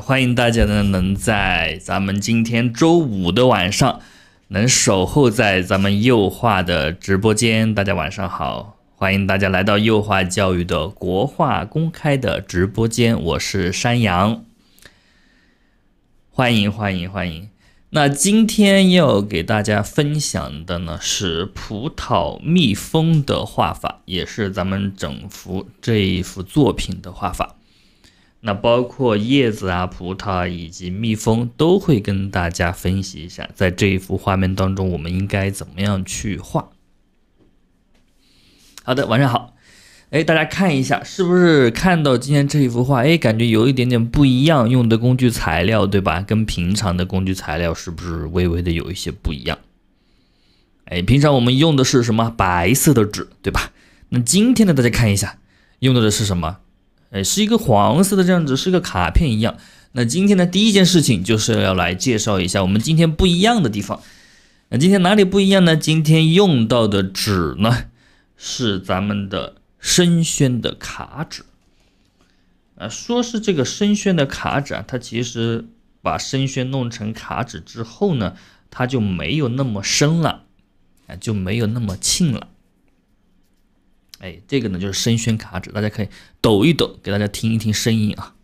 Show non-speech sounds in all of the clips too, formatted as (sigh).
欢迎大家呢，能在咱们今天周五的晚上，能守候在咱们幼画的直播间。大家晚上好，欢迎大家来到幼画教育的国画公开的直播间，我是山羊。欢迎欢迎欢迎！那今天要给大家分享的呢是葡萄蜜蜂的画法，也是咱们整幅这一幅作品的画法。那包括叶子啊、葡萄以及蜜蜂都会跟大家分析一下，在这一幅画面当中，我们应该怎么样去画？好的，晚上好。哎，大家看一下，是不是看到今天这一幅画？哎，感觉有一点点不一样，用的工具材料对吧？跟平常的工具材料是不是微微的有一些不一样？哎，平常我们用的是什么白色的纸对吧？那今天呢，大家看一下用的的是什么？哎，是一个黄色的这样子，是个卡片一样。那今天的第一件事情就是要来介绍一下我们今天不一样的地方。那今天哪里不一样呢？今天用到的纸呢，是咱们的生宣的卡纸。啊，说是这个生宣的卡纸，啊，它其实把生宣弄成卡纸之后呢，它就没有那么深了，啊，就没有那么沁了。哎，这个呢就是声宣卡纸，大家可以抖一抖，给大家听一听声音啊，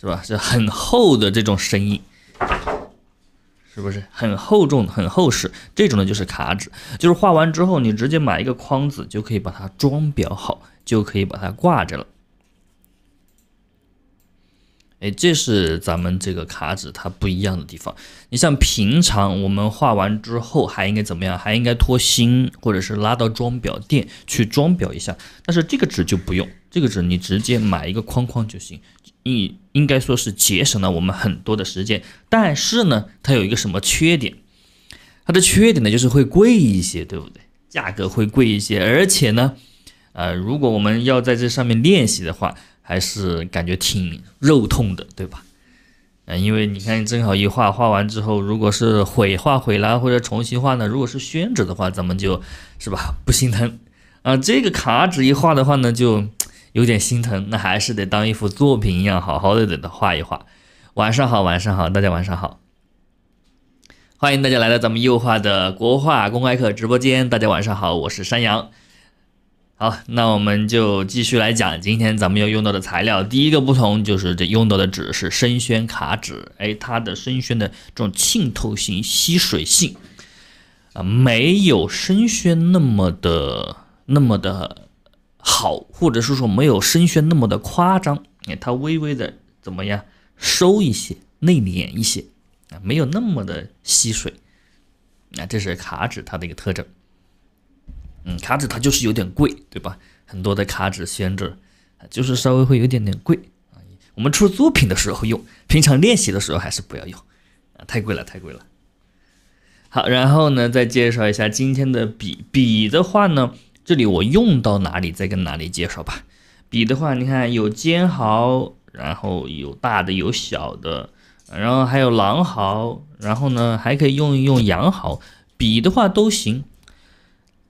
是吧？是很厚的这种声音，是不是很厚重、很厚实？这种呢就是卡纸，就是画完之后，你直接买一个框子，就可以把它装裱好，就可以把它挂着了。哎，这是咱们这个卡纸它不一样的地方。你像平常我们画完之后还应该怎么样？还应该托芯或者是拉到装裱店去装裱一下。但是这个纸就不用，这个纸你直接买一个框框就行。你应该说是节省了我们很多的时间。但是呢，它有一个什么缺点？它的缺点呢就是会贵一些，对不对？价格会贵一些。而且呢，呃，如果我们要在这上面练习的话。还是感觉挺肉痛的，对吧？嗯，因为你看，正好一画画完之后，如果是毁画毁了或者重新画呢，如果是宣纸的话，咱们就是吧，不心疼啊。这个卡纸一画的话呢，就有点心疼，那还是得当一幅作品一样，好好的给它画一画。晚上好，晚上好，大家晚上好，欢迎大家来到咱们右画的国画公开课直播间。大家晚上好，我是山羊。好，那我们就继续来讲今天咱们要用到的材料。第一个不同就是这用到的纸是生宣卡纸，哎，它的生宣的这种浸透性、吸水性啊，没有生宣那么的那么的好，或者是说没有生宣那么的夸张，哎，它微微的怎么样，收一些，内敛一些啊，没有那么的吸水。那这是卡纸它的一个特征。卡纸它就是有点贵，对吧？很多的卡纸、宣纸，就是稍微会有点点贵啊。我们出作品的时候用，平常练习的时候还是不要用啊，太贵了，太贵了。好，然后呢，再介绍一下今天的笔。笔的话呢，这里我用到哪里再跟哪里介绍吧。笔的话，你看有尖毫，然后有大的，有小的，然后还有狼毫，然后呢还可以用一用羊毫。笔的话都行。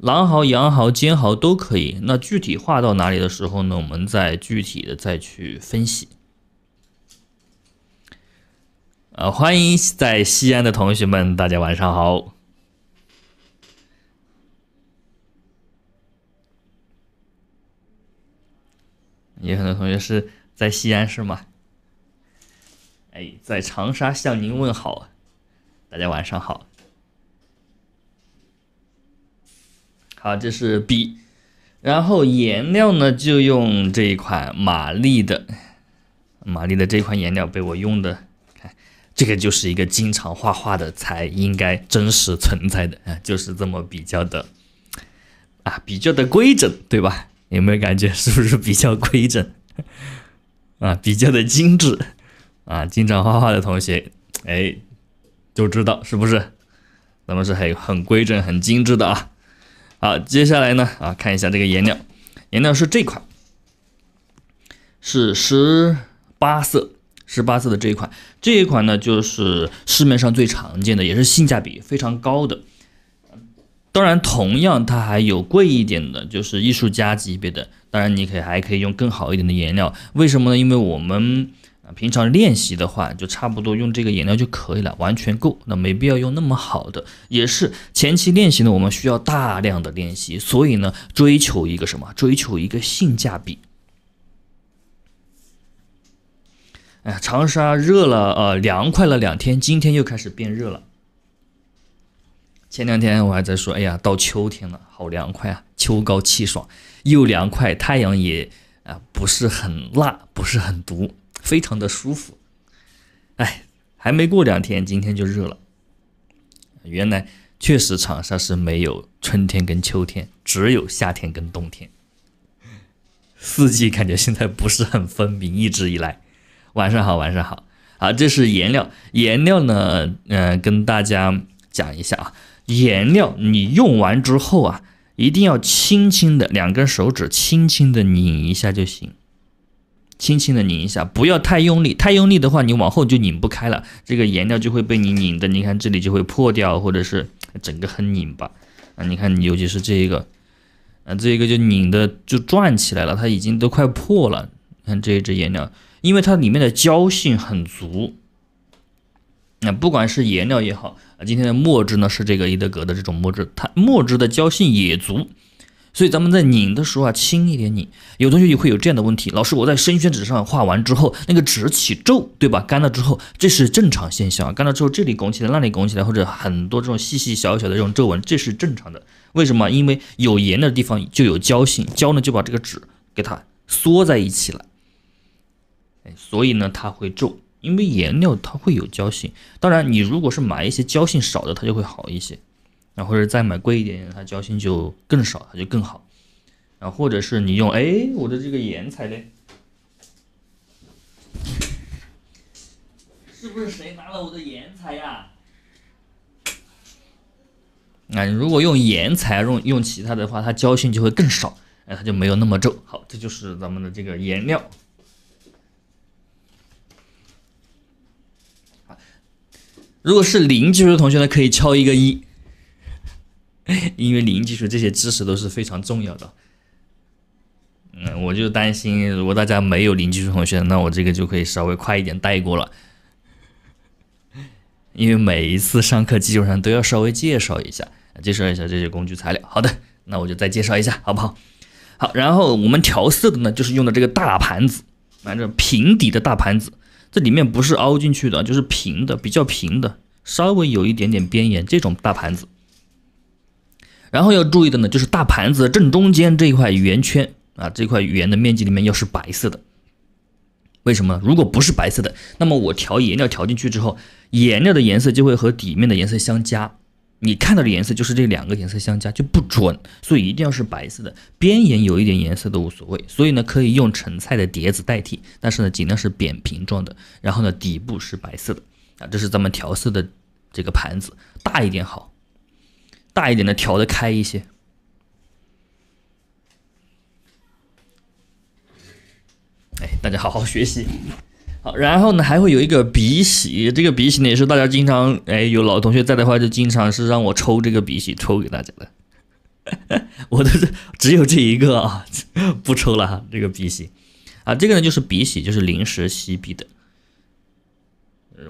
狼毫、羊毫、兼毫都可以。那具体画到哪里的时候呢？我们再具体的再去分析。啊，欢迎在西安的同学们，大家晚上好。有很多同学是在西安是吗？哎，在长沙向您问好，大家晚上好。好，这是笔，然后颜料呢，就用这一款玛丽的，玛丽的这一款颜料被我用的，看这个就是一个经常画画的才应该真实存在的，啊，就是这么比较的，啊，比较的规整，对吧？有没有感觉？是不是比较规整？啊，比较的精致，啊，经常画画的同学，哎，就知道是不是？咱们是很很规整、很精致的啊。好，接下来呢？啊，看一下这个颜料，颜料是这款，是十八色，十八色的这一款，这一款呢，就是市面上最常见的，也是性价比非常高的。当然，同样它还有贵一点的，就是艺术家级别的。当然，你可以还可以用更好一点的颜料，为什么呢？因为我们平常练习的话，就差不多用这个颜料就可以了，完全够。那没必要用那么好的。也是前期练习呢，我们需要大量的练习，所以呢，追求一个什么？追求一个性价比。哎呀，长沙热了，呃，凉快了两天，今天又开始变热了。前两天我还在说，哎呀，到秋天了，好凉快啊，秋高气爽，又凉快，太阳也啊不是很辣，不是很毒。非常的舒服，哎，还没过两天，今天就热了。原来确实长沙是没有春天跟秋天，只有夏天跟冬天。四季感觉现在不是很分明，一直以来。晚上好，晚上好啊，这是颜料，颜料呢，嗯，跟大家讲一下啊，颜料你用完之后啊，一定要轻轻的两根手指轻轻的拧一下就行。轻轻的拧一下，不要太用力，太用力的话，你往后就拧不开了。这个颜料就会被你拧的，你看这里就会破掉，或者是整个很拧巴。啊，你看，尤其是这一个，啊，这个就拧的就转起来了，它已经都快破了。看这一支颜料，因为它里面的胶性很足。那不管是颜料也好，啊，今天的墨汁呢是这个一德格的这种墨汁，它墨汁的胶性也足。所以咱们在拧的时候啊，轻一点拧。有同学也会有这样的问题，老师，我在生宣纸上画完之后，那个纸起皱，对吧？干了之后，这是正常现象。干了之后，这里拱起来，那里拱起来，或者很多这种细细小小的这种皱纹，这是正常的。为什么？因为有盐的地方就有胶性，胶呢就把这个纸给它缩在一起了。哎，所以呢它会皱，因为颜料它会有胶性。当然，你如果是买一些胶性少的，它就会好一些。然后或者再买贵一点，它胶性就更少，它就更好。然后或者是你用，哎，我的这个颜彩嘞？是不是谁拿了我的颜彩呀？那如果用颜彩，用用其他的话，它胶性就会更少，哎，它就没有那么皱。好，这就是咱们的这个颜料。如果是零基础同学呢，可以敲一个一。因为零基础这些知识都是非常重要的，嗯，我就担心如果大家没有零基础同学，那我这个就可以稍微快一点带过了。因为每一次上课基本上都要稍微介绍一下，介绍一下这些工具材料。好的，那我就再介绍一下，好不好？好，然后我们调色的呢，就是用的这个大盘子，反正平底的大盘子，这里面不是凹进去的，就是平的，比较平的，稍微有一点点边沿，这种大盘子。然后要注意的呢，就是大盘子正中间这一块圆圈啊，这块圆的面积里面要是白色的，为什么？如果不是白色的，那么我调颜料调进去之后，颜料的颜色就会和底面的颜色相加，你看到的颜色就是这两个颜色相加就不准，所以一定要是白色的，边沿有一点颜色都无所谓。所以呢，可以用盛菜的碟子代替，但是呢，尽量是扁平状的，然后呢，底部是白色的啊，这是咱们调色的这个盘子，大一点好。大一点的调的开一些，哎，大家好好学习。好，然后呢还会有一个笔洗，这个笔洗呢也是大家经常，哎，有老同学在的话就经常是让我抽这个笔洗抽给大家的。(laughs) 我的这只有这一个啊，(laughs) 不抽了哈，这个笔洗。啊，这个呢就是笔洗，就是临时吸笔的。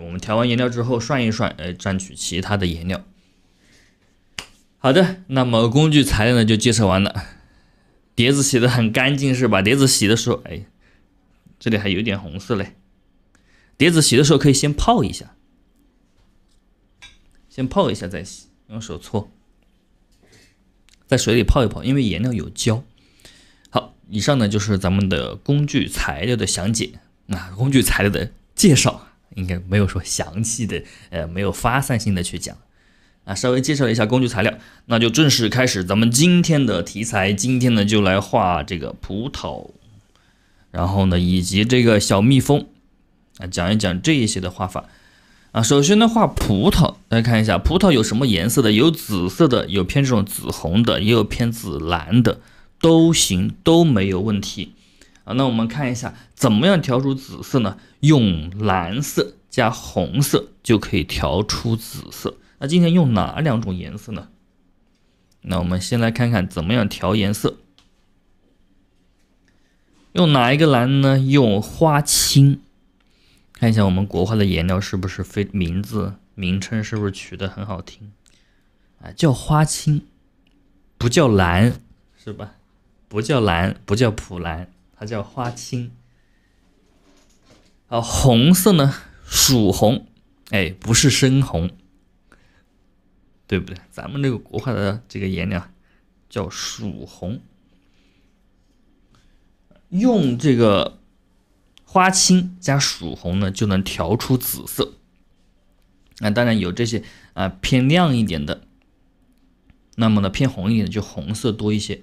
我们调完颜料之后涮一涮，哎，蘸取其他的颜料。好的，那么工具材料呢就介绍完了。碟子洗的很干净是吧？碟子洗的时候，哎，这里还有点红色嘞。碟子洗的时候可以先泡一下，先泡一下再洗，用手搓，在水里泡一泡，因为颜料有胶。好，以上呢就是咱们的工具材料的详解。那工具材料的介绍应该没有说详细的，呃，没有发散性的去讲。啊，稍微介绍一下工具材料，那就正式开始咱们今天的题材。今天呢，就来画这个葡萄，然后呢，以及这个小蜜蜂啊，讲一讲这一些的画法啊。首先呢，画葡萄，大家看一下，葡萄有什么颜色的？有紫色的，有偏这种紫红的，也有偏紫蓝的，都行，都没有问题啊。那我们看一下怎么样调出紫色呢？用蓝色加红色就可以调出紫色。那今天用哪两种颜色呢？那我们先来看看怎么样调颜色。用哪一个蓝呢？用花青。看一下我们国画的颜料是不是非名字名称是不是取得很好听？啊，叫花青，不叫蓝是吧？不叫蓝，不叫普蓝，它叫花青。啊，红色呢？曙红，哎，不是深红。对不对？咱们这个国画的这个颜料叫曙红，用这个花青加曙红呢，就能调出紫色。那当然有这些啊，偏亮一点的。那么呢，偏红一点的就红色多一些。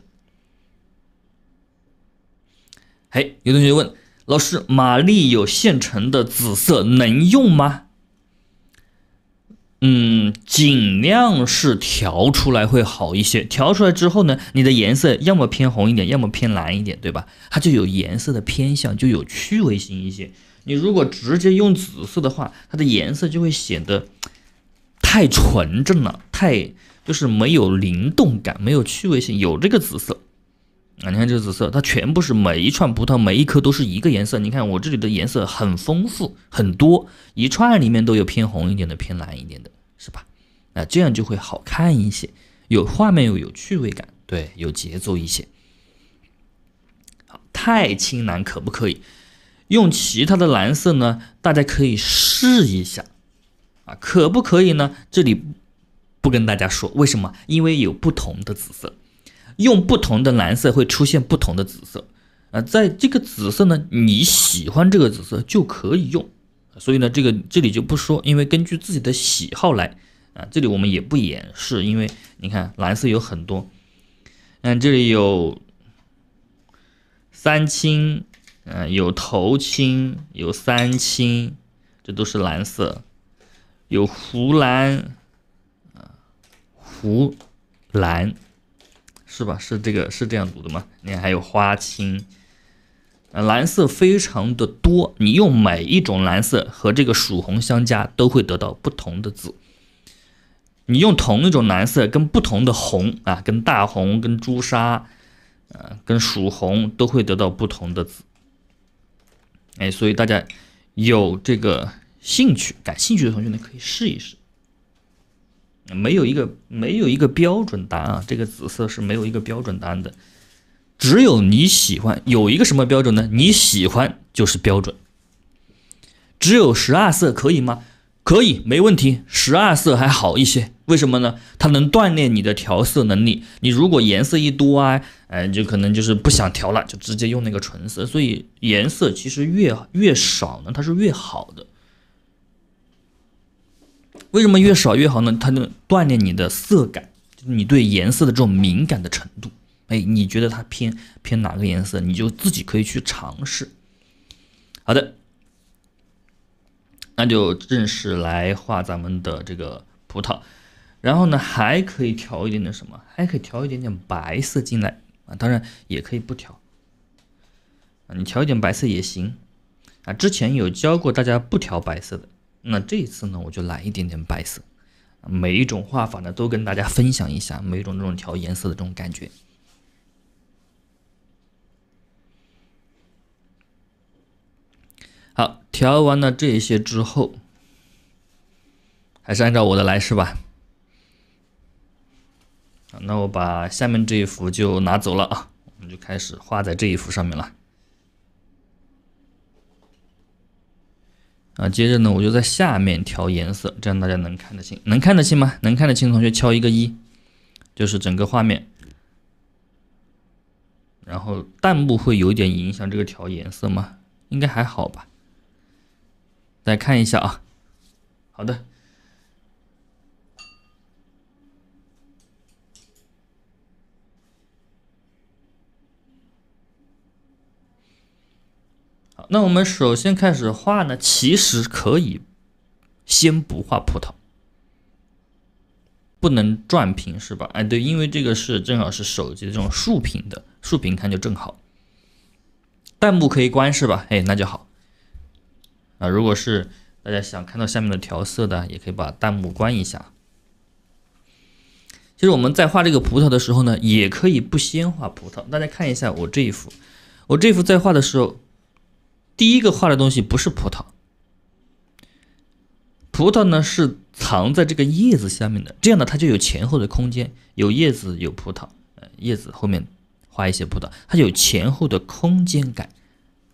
哎，有同学问老师，玛丽有现成的紫色能用吗？嗯，尽量是调出来会好一些。调出来之后呢，你的颜色要么偏红一点，要么偏蓝一点，对吧？它就有颜色的偏向，就有趣味性一些。你如果直接用紫色的话，它的颜色就会显得太纯正了，太就是没有灵动感，没有趣味性。有这个紫色。啊，你看这个紫色，它全部是每一串葡萄每一颗都是一个颜色。你看我这里的颜色很丰富，很多一串里面都有偏红一点的，偏蓝一点的，是吧？啊，这样就会好看一些，有画面又有趣味感，对，有节奏一些。好，太青蓝可不可以？用其他的蓝色呢？大家可以试一下啊，可不可以呢？这里不跟大家说为什么，因为有不同的紫色。用不同的蓝色会出现不同的紫色，啊，在这个紫色呢，你喜欢这个紫色就可以用，所以呢，这个这里就不说，因为根据自己的喜好来，啊，这里我们也不演示，因为你看蓝色有很多，嗯，这里有三青，嗯，有头青，有三青，这都是蓝色，有湖蓝，啊，湖蓝。是吧？是这个是这样读的吗？你看还有花青，蓝色非常的多。你用每一种蓝色和这个曙红相加，都会得到不同的字。你用同一种蓝色跟不同的红啊，跟大红、跟朱砂，呃，跟曙红都会得到不同的字。哎，所以大家有这个兴趣、感兴趣的同学呢，可以试一试。没有一个没有一个标准案啊，这个紫色是没有一个标准答案的，只有你喜欢有一个什么标准呢？你喜欢就是标准。只有十二色可以吗？可以，没问题。十二色还好一些，为什么呢？它能锻炼你的调色能力。你如果颜色一多啊，呃，就可能就是不想调了，就直接用那个纯色。所以颜色其实越越少呢，它是越好的。为什么越少越好呢？它能锻炼你的色感，你对颜色的这种敏感的程度。哎，你觉得它偏偏哪个颜色，你就自己可以去尝试。好的，那就正式来画咱们的这个葡萄。然后呢，还可以调一点点什么？还可以调一点点白色进来啊。当然也可以不调啊，你调一点白色也行啊。之前有教过大家不调白色的。那这一次呢，我就来一点点白色，每一种画法呢都跟大家分享一下，每一种这种调颜色的这种感觉。好，调完了这些之后，还是按照我的来是吧？那我把下面这一幅就拿走了啊，我们就开始画在这一幅上面了。啊，接着呢，我就在下面调颜色，这样大家能看得清，能看得清吗？能看得清同学敲一个一，就是整个画面。然后弹幕会有点影响这个调颜色吗？应该还好吧？再看一下啊。好的。那我们首先开始画呢，其实可以先不画葡萄，不能转屏是吧？哎，对，因为这个是正好是手机的这种竖屏的，竖屏看就正好。弹幕可以关是吧？哎，那就好。啊，如果是大家想看到下面的调色的，也可以把弹幕关一下。其实我们在画这个葡萄的时候呢，也可以不先画葡萄，大家看一下我这一幅，我这幅在画的时候。第一个画的东西不是葡萄，葡萄呢是藏在这个叶子下面的，这样呢它就有前后的空间，有叶子有葡萄，叶子后面画一些葡萄，它有前后的空间感，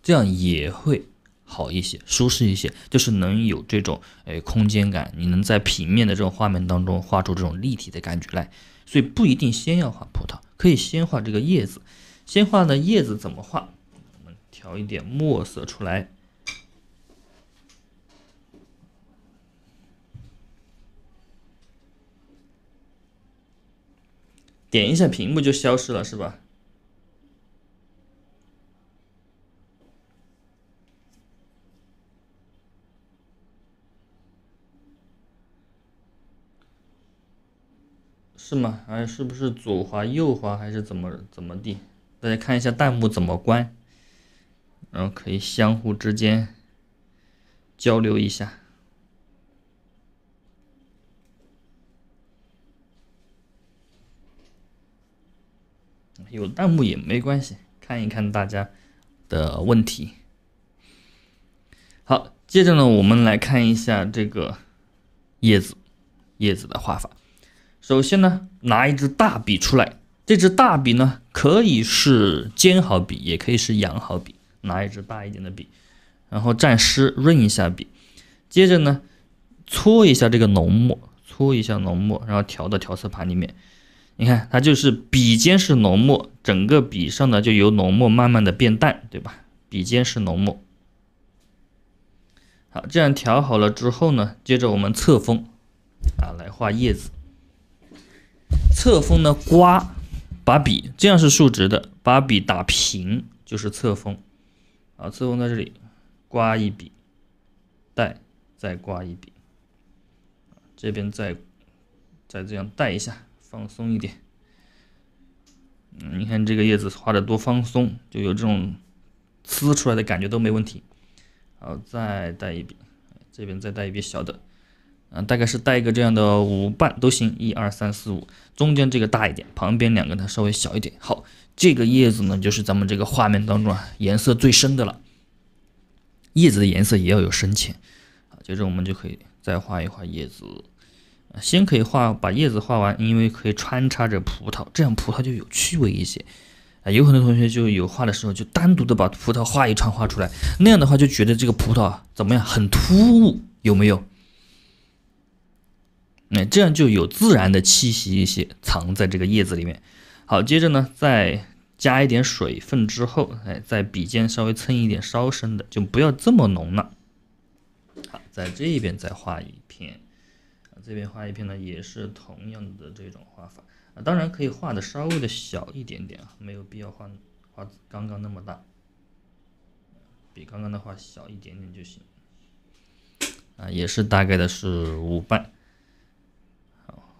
这样也会好一些，舒适一些，就是能有这种呃、空间感，你能在平面的这种画面当中画出这种立体的感觉来，所以不一定先要画葡萄，可以先画这个叶子，先画呢叶子怎么画？调一点墨色出来，点一下屏幕就消失了，是吧？是吗？还是不是左滑、右滑，还是怎么怎么地？大家看一下弹幕怎么关？然后可以相互之间交流一下，有弹幕也没关系，看一看大家的问题。好，接着呢，我们来看一下这个叶子，叶子的画法。首先呢，拿一支大笔出来，这支大笔呢，可以是尖毫笔，也可以是羊毫笔。拿一支大一点的笔，然后蘸湿润一下笔，接着呢搓一下这个浓墨，搓一下浓墨，然后调到调色盘里面。你看，它就是笔尖是浓墨，整个笔上呢就由浓墨慢慢的变淡，对吧？笔尖是浓墨。好，这样调好了之后呢，接着我们侧锋啊来画叶子。侧锋呢刮把笔，这样是竖直的，把笔打平就是侧锋。好，侧锋在这里刮一笔，带，再刮一笔，这边再再这样带一下，放松一点。嗯，你看这个叶子画的多放松，就有这种撕出来的感觉都没问题。好，再带一笔，这边再带一笔小的。嗯，大概是带一个这样的五瓣都行，一二三四五，中间这个大一点，旁边两个呢稍微小一点。好，这个叶子呢就是咱们这个画面当中啊颜色最深的了，叶子的颜色也要有深浅啊。接着我们就可以再画一画叶子，先可以画把叶子画完，因为可以穿插着葡萄，这样葡萄就有趣味一些啊。有很多同学就有画的时候就单独的把葡萄画一串画出来，那样的话就觉得这个葡萄啊怎么样很突兀，有没有？那这样就有自然的气息一些，藏在这个叶子里面。好，接着呢，再加一点水分之后，哎，在笔尖稍微蹭一点稍深的，就不要这么浓了。好，在这边再画一片，这边画一片呢，也是同样的这种画法。啊，当然可以画的稍微的小一点点啊，没有必要画画刚刚那么大，比刚刚的画小一点点就行。啊，也是大概的是五瓣。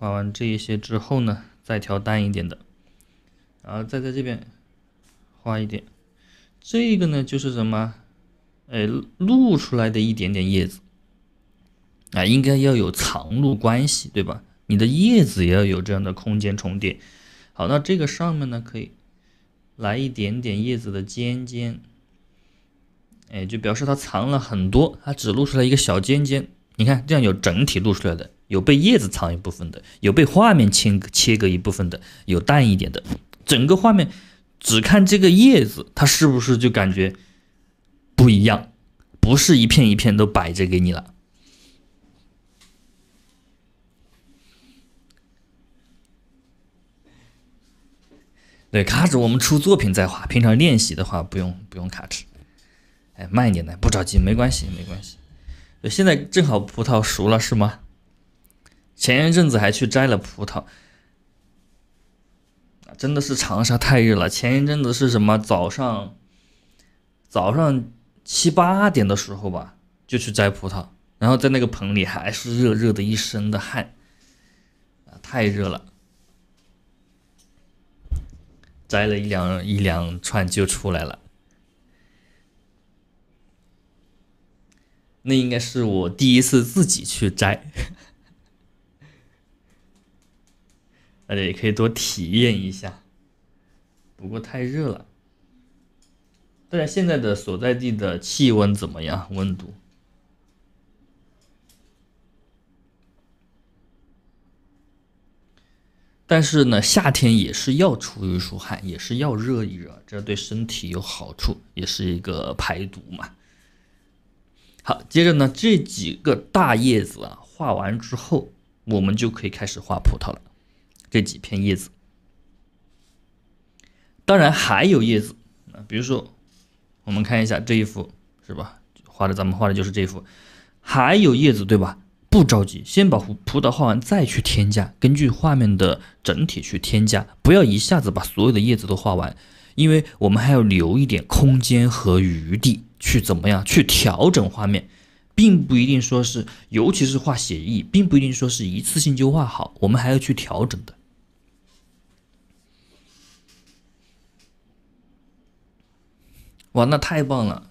画完这一些之后呢，再调淡一点的，然后再在这边画一点。这个呢就是什么？哎，露出来的一点点叶子，啊，应该要有藏露关系，对吧？你的叶子也要有这样的空间重叠。好，那这个上面呢，可以来一点点叶子的尖尖，哎，就表示它藏了很多，它只露出来一个小尖尖。你看，这样有整体露出来的。有被叶子藏一部分的，有被画面切切割一部分的，有淡一点的。整个画面只看这个叶子，它是不是就感觉不一样？不是一片一片都摆着给你了。对，卡纸我们出作品再画，平常练习的话不用不用卡纸。哎，慢一点的，不着急，没关系，没关系。现在正好葡萄熟了，是吗？前一阵子还去摘了葡萄，真的是长沙太热了。前一阵子是什么？早上，早上七八点的时候吧，就去摘葡萄，然后在那个棚里还是热热的，一身的汗，太热了。摘了一两一两串就出来了，那应该是我第一次自己去摘。大家也可以多体验一下，不过太热了。大家现在的所在地的气温怎么样？温度？但是呢，夏天也是要出一出汗，也是要热一热，这对身体有好处，也是一个排毒嘛。好，接着呢，这几个大叶子啊，画完之后，我们就可以开始画葡萄了。这几片叶子，当然还有叶子啊。比如说，我们看一下这一幅，是吧？画的咱们画的就是这幅，还有叶子，对吧？不着急，先把葡萄画完，再去添加，根据画面的整体去添加，不要一下子把所有的叶子都画完，因为我们还要留一点空间和余地去怎么样去调整画面，并不一定说是，尤其是画写意，并不一定说是一次性就画好，我们还要去调整的。哇，那太棒了！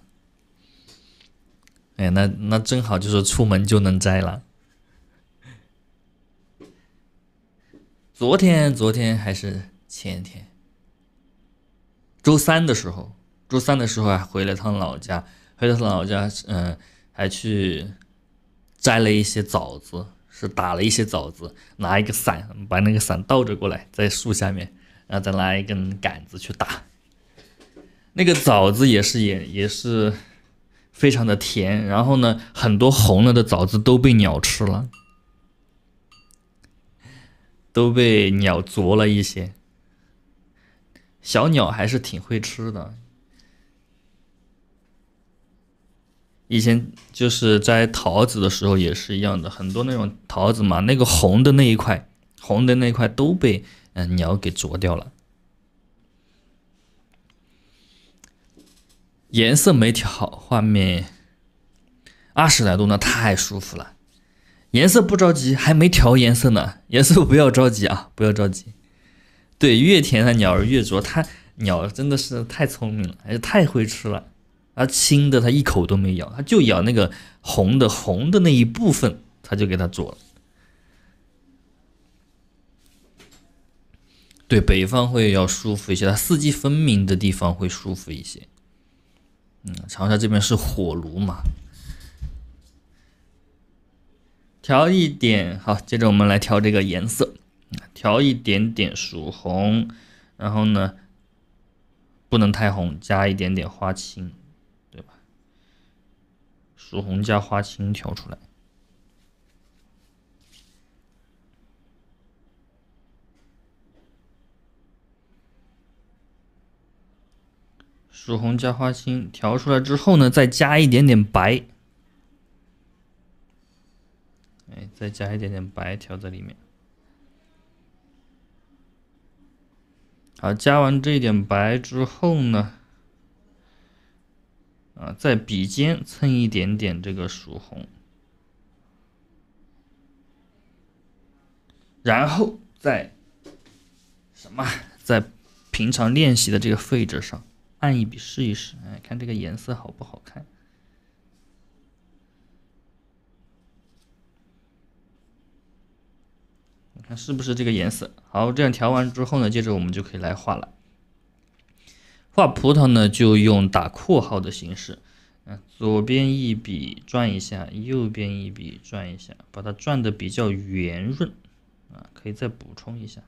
哎，那那正好就是出门就能摘了。昨天，昨天还是前天，周三的时候，周三的时候还回了趟老家，回了趟老家，嗯，还去摘了一些枣子，是打了一些枣子，拿一个伞，把那个伞倒着过来，在树下面，然后再拿一根杆子去打。那个枣子也是，也也是，非常的甜。然后呢，很多红了的枣子都被鸟吃了，都被鸟啄了一些。小鸟还是挺会吃的。以前就是摘桃子的时候也是一样的，很多那种桃子嘛，那个红的那一块，红的那一块都被嗯鸟给啄掉了。颜色没调，画面二十来度那太舒服了。颜色不着急，还没调颜色呢。颜色不要着急啊，不要着急。对，越甜的鸟儿越啄，它鸟真的是太聪明了，哎，太会吃了。它青的它一口都没咬，它就咬那个红的，红的那一部分，它就给它啄了。对，北方会要舒服一些，它四季分明的地方会舒服一些。嗯，长沙这边是火炉嘛，调一点好，接着我们来调这个颜色，调一点点曙红，然后呢，不能太红，加一点点花青，对吧？曙红加花青调出来。曙红加花青调出来之后呢，再加一点点白，哎，再加一点点白调在里面。好，加完这一点白之后呢，啊，在笔尖蹭一点点这个曙红，然后在什么，在平常练习的这个废纸上。按一笔试一试，哎，看这个颜色好不好看？你看是不是这个颜色？好，这样调完之后呢，接着我们就可以来画了。画葡萄呢，就用打括号的形式，嗯，左边一笔转一下，右边一笔转一下，把它转的比较圆润，啊，可以再补充一下，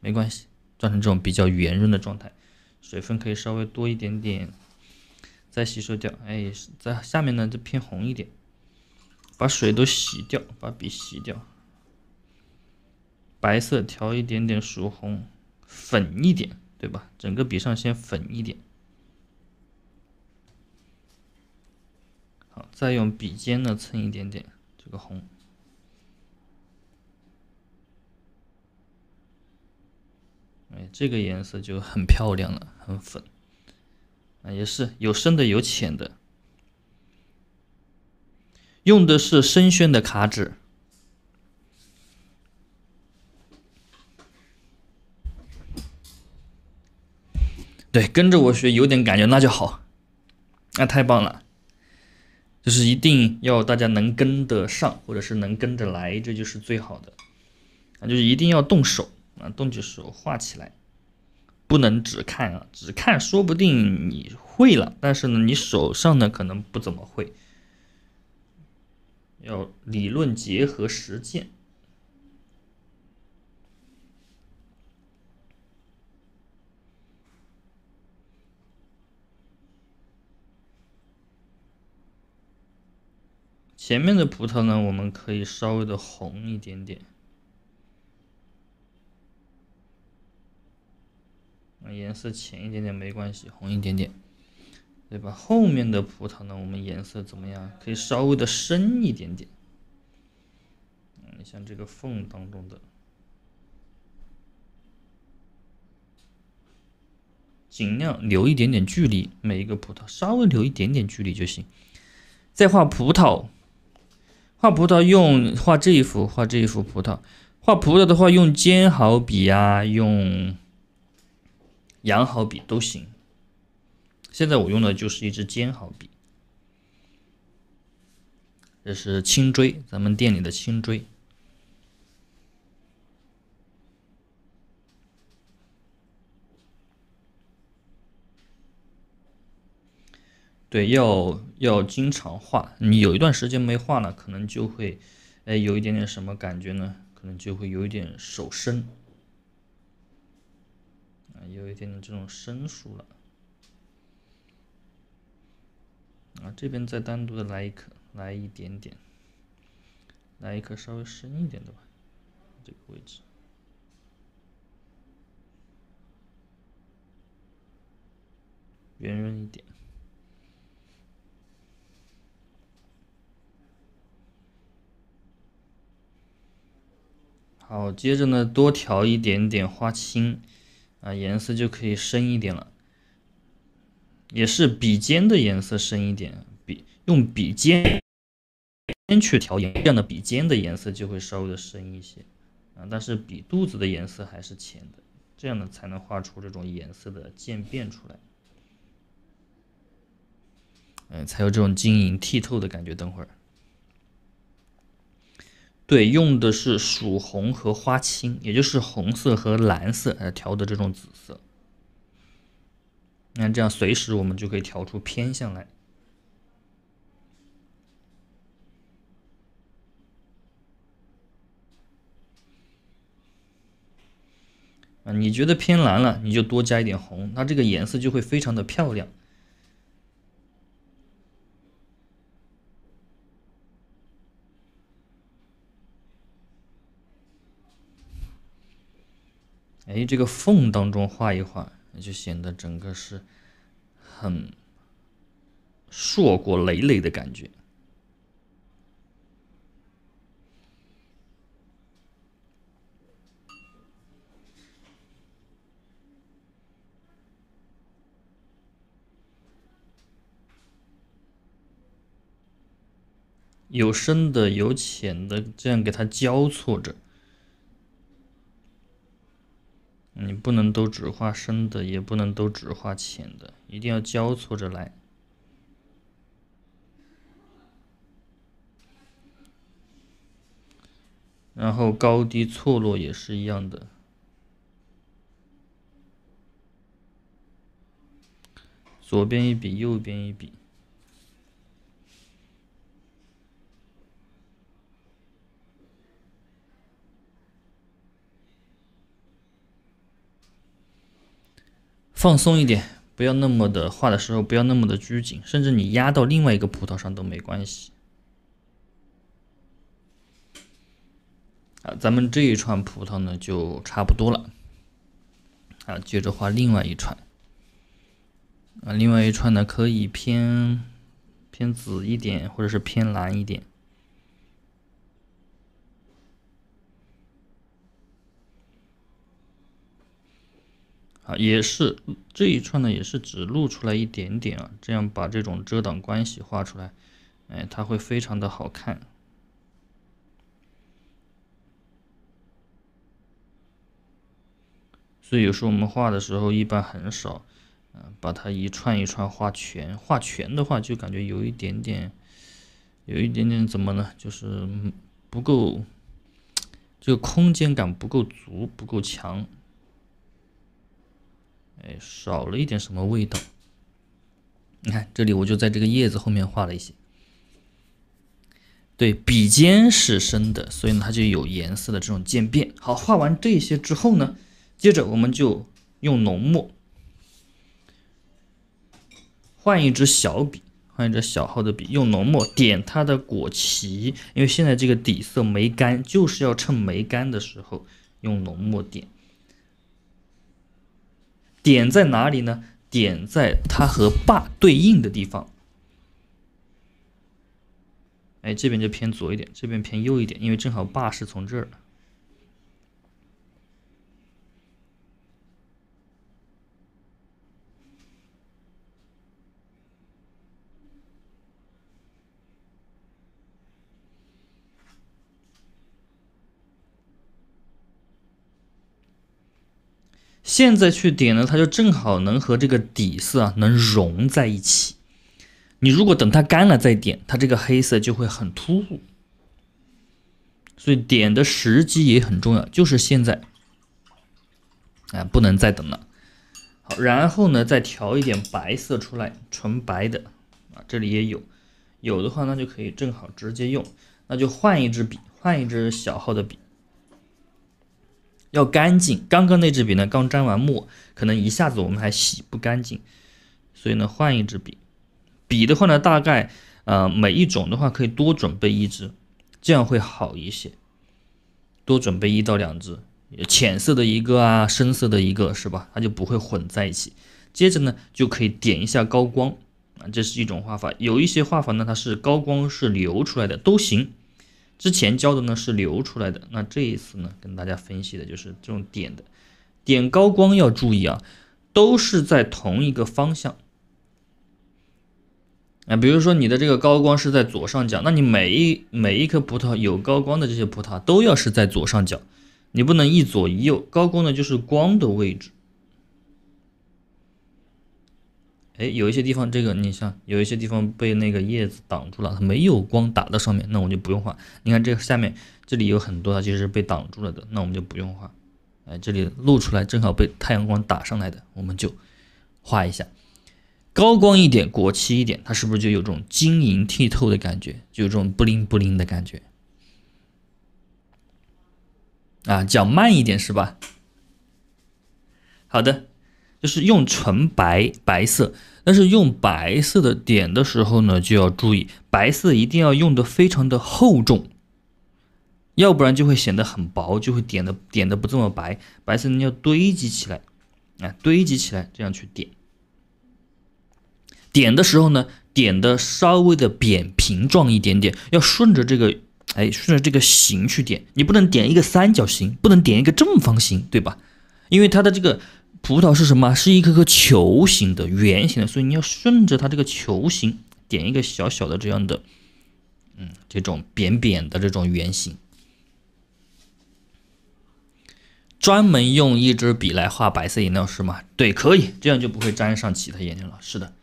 没关系，转成这种比较圆润的状态。水分可以稍微多一点点，再吸收掉。哎，在下面呢就偏红一点，把水都洗掉，把笔洗掉。白色调一点点熟红，粉一点，对吧？整个笔上先粉一点，好，再用笔尖呢蹭一点点这个红。这个颜色就很漂亮了，很粉啊，也是有深的有浅的，用的是深宣的卡纸。对，跟着我学有点感觉那就好，那太棒了，就是一定要大家能跟得上，或者是能跟着来，这就是最好的那就是一定要动手。啊，动起手画起来，不能只看啊！只看说不定你会了，但是呢，你手上呢可能不怎么会。要理论结合实践。前面的葡萄呢，我们可以稍微的红一点点。颜色浅一点点没关系，红一点点，对吧？后面的葡萄呢？我们颜色怎么样？可以稍微的深一点点。你像这个缝当中的，尽量留一点点距离，每一个葡萄稍微留一点点距离就行。再画葡萄，画葡萄用画这一幅，画这一幅葡萄。画葡萄的话，用尖毫笔啊，用。羊毫笔都行，现在我用的就是一支尖毫笔，这是青锥，咱们店里的青锥。对，要要经常画，你有一段时间没画了，可能就会，哎，有一点点什么感觉呢？可能就会有一点手生。有一点点这种生疏了啊！这边再单独的来一颗，来一点点，来一颗稍微深一点的吧，这个位置圆润一点。好，接着呢，多调一点点花青。啊，颜色就可以深一点了，也是笔尖的颜色深一点，笔用笔尖先去调颜这样的笔尖的颜色就会稍微的深一些，啊，但是笔肚子的颜色还是浅的，这样呢才能画出这种颜色的渐变出来，嗯，才有这种晶莹剔透的感觉。等会儿。对，用的是曙红和花青，也就是红色和蓝色来调的这种紫色。你看，这样随时我们就可以调出偏向来。啊，你觉得偏蓝了，你就多加一点红，那这个颜色就会非常的漂亮。哎，这个缝当中画一画，就显得整个是很硕果累累的感觉，有深的，有浅的，这样给它交错着。你不能都只画深的，也不能都只画浅的，一定要交错着来。然后高低错落也是一样的，左边一笔，右边一笔。放松一点，不要那么的画的时候不要那么的拘谨，甚至你压到另外一个葡萄上都没关系。啊，咱们这一串葡萄呢就差不多了。啊，接着画另外一串。啊，另外一串呢可以偏偏紫一点，或者是偏蓝一点。啊，也是这一串呢，也是只露出来一点点啊，这样把这种遮挡关系画出来，哎，它会非常的好看。所以有时候我们画的时候，一般很少，嗯，把它一串一串画全，画全的话，就感觉有一点点，有一点点怎么呢？就是不够，这个空间感不够足，不够强。哎，少了一点什么味道？你看，这里我就在这个叶子后面画了一些。对笔尖是深的，所以呢它就有颜色的这种渐变。好，画完这些之后呢，接着我们就用浓墨，换一支小笔，换一支小号的笔，用浓墨点它的果脐。因为现在这个底色没干，就是要趁没干的时候用浓墨点。点在哪里呢？点在它和坝对应的地方。哎，这边就偏左一点，这边偏右一点，因为正好坝是从这儿。现在去点呢，它就正好能和这个底色啊能融在一起。你如果等它干了再点，它这个黑色就会很突兀。所以点的时机也很重要，就是现在。哎，不能再等了。好，然后呢，再调一点白色出来，纯白的啊，这里也有。有的话，那就可以正好直接用，那就换一支笔，换一支小号的笔。要干净。刚刚那支笔呢？刚沾完墨，可能一下子我们还洗不干净，所以呢换一支笔。笔的话呢，大概呃每一种的话可以多准备一支，这样会好一些。多准备一到两支，浅色的一个啊，深色的一个是吧？它就不会混在一起。接着呢就可以点一下高光啊，这是一种画法。有一些画法呢，它是高光是流出来的都行。之前教的呢是流出来的，那这一次呢跟大家分析的就是这种点的点高光要注意啊，都是在同一个方向。啊，比如说你的这个高光是在左上角，那你每一每一颗葡萄有高光的这些葡萄都要是在左上角，你不能一左一右。高光呢就是光的位置。哎，有一些地方，这个你像有一些地方被那个叶子挡住了，它没有光打到上面，那我就不用画。你看这个下面这里有很多，它就是被挡住了的，那我们就不用画。哎，这里露出来正好被太阳光打上来的，我们就画一下，高光一点，果漆一点，它是不是就有这种晶莹剔透的感觉？就有这种不灵不灵的感觉。啊，讲慢一点是吧？好的。就是用纯白白色，但是用白色的点的时候呢，就要注意白色一定要用的非常的厚重，要不然就会显得很薄，就会点的点的不这么白。白色要堆积起来，啊，堆积起来，这样去点。点的时候呢，点的稍微的扁平状一点点，要顺着这个，哎，顺着这个形去点。你不能点一个三角形，不能点一个正方形，对吧？因为它的这个。葡萄是什么？是一颗颗球形的、圆形的，所以你要顺着它这个球形点一个小小的这样的，嗯，这种扁扁的这种圆形。专门用一支笔来画白色颜料是吗？对，可以，这样就不会沾上其他颜料了。是的，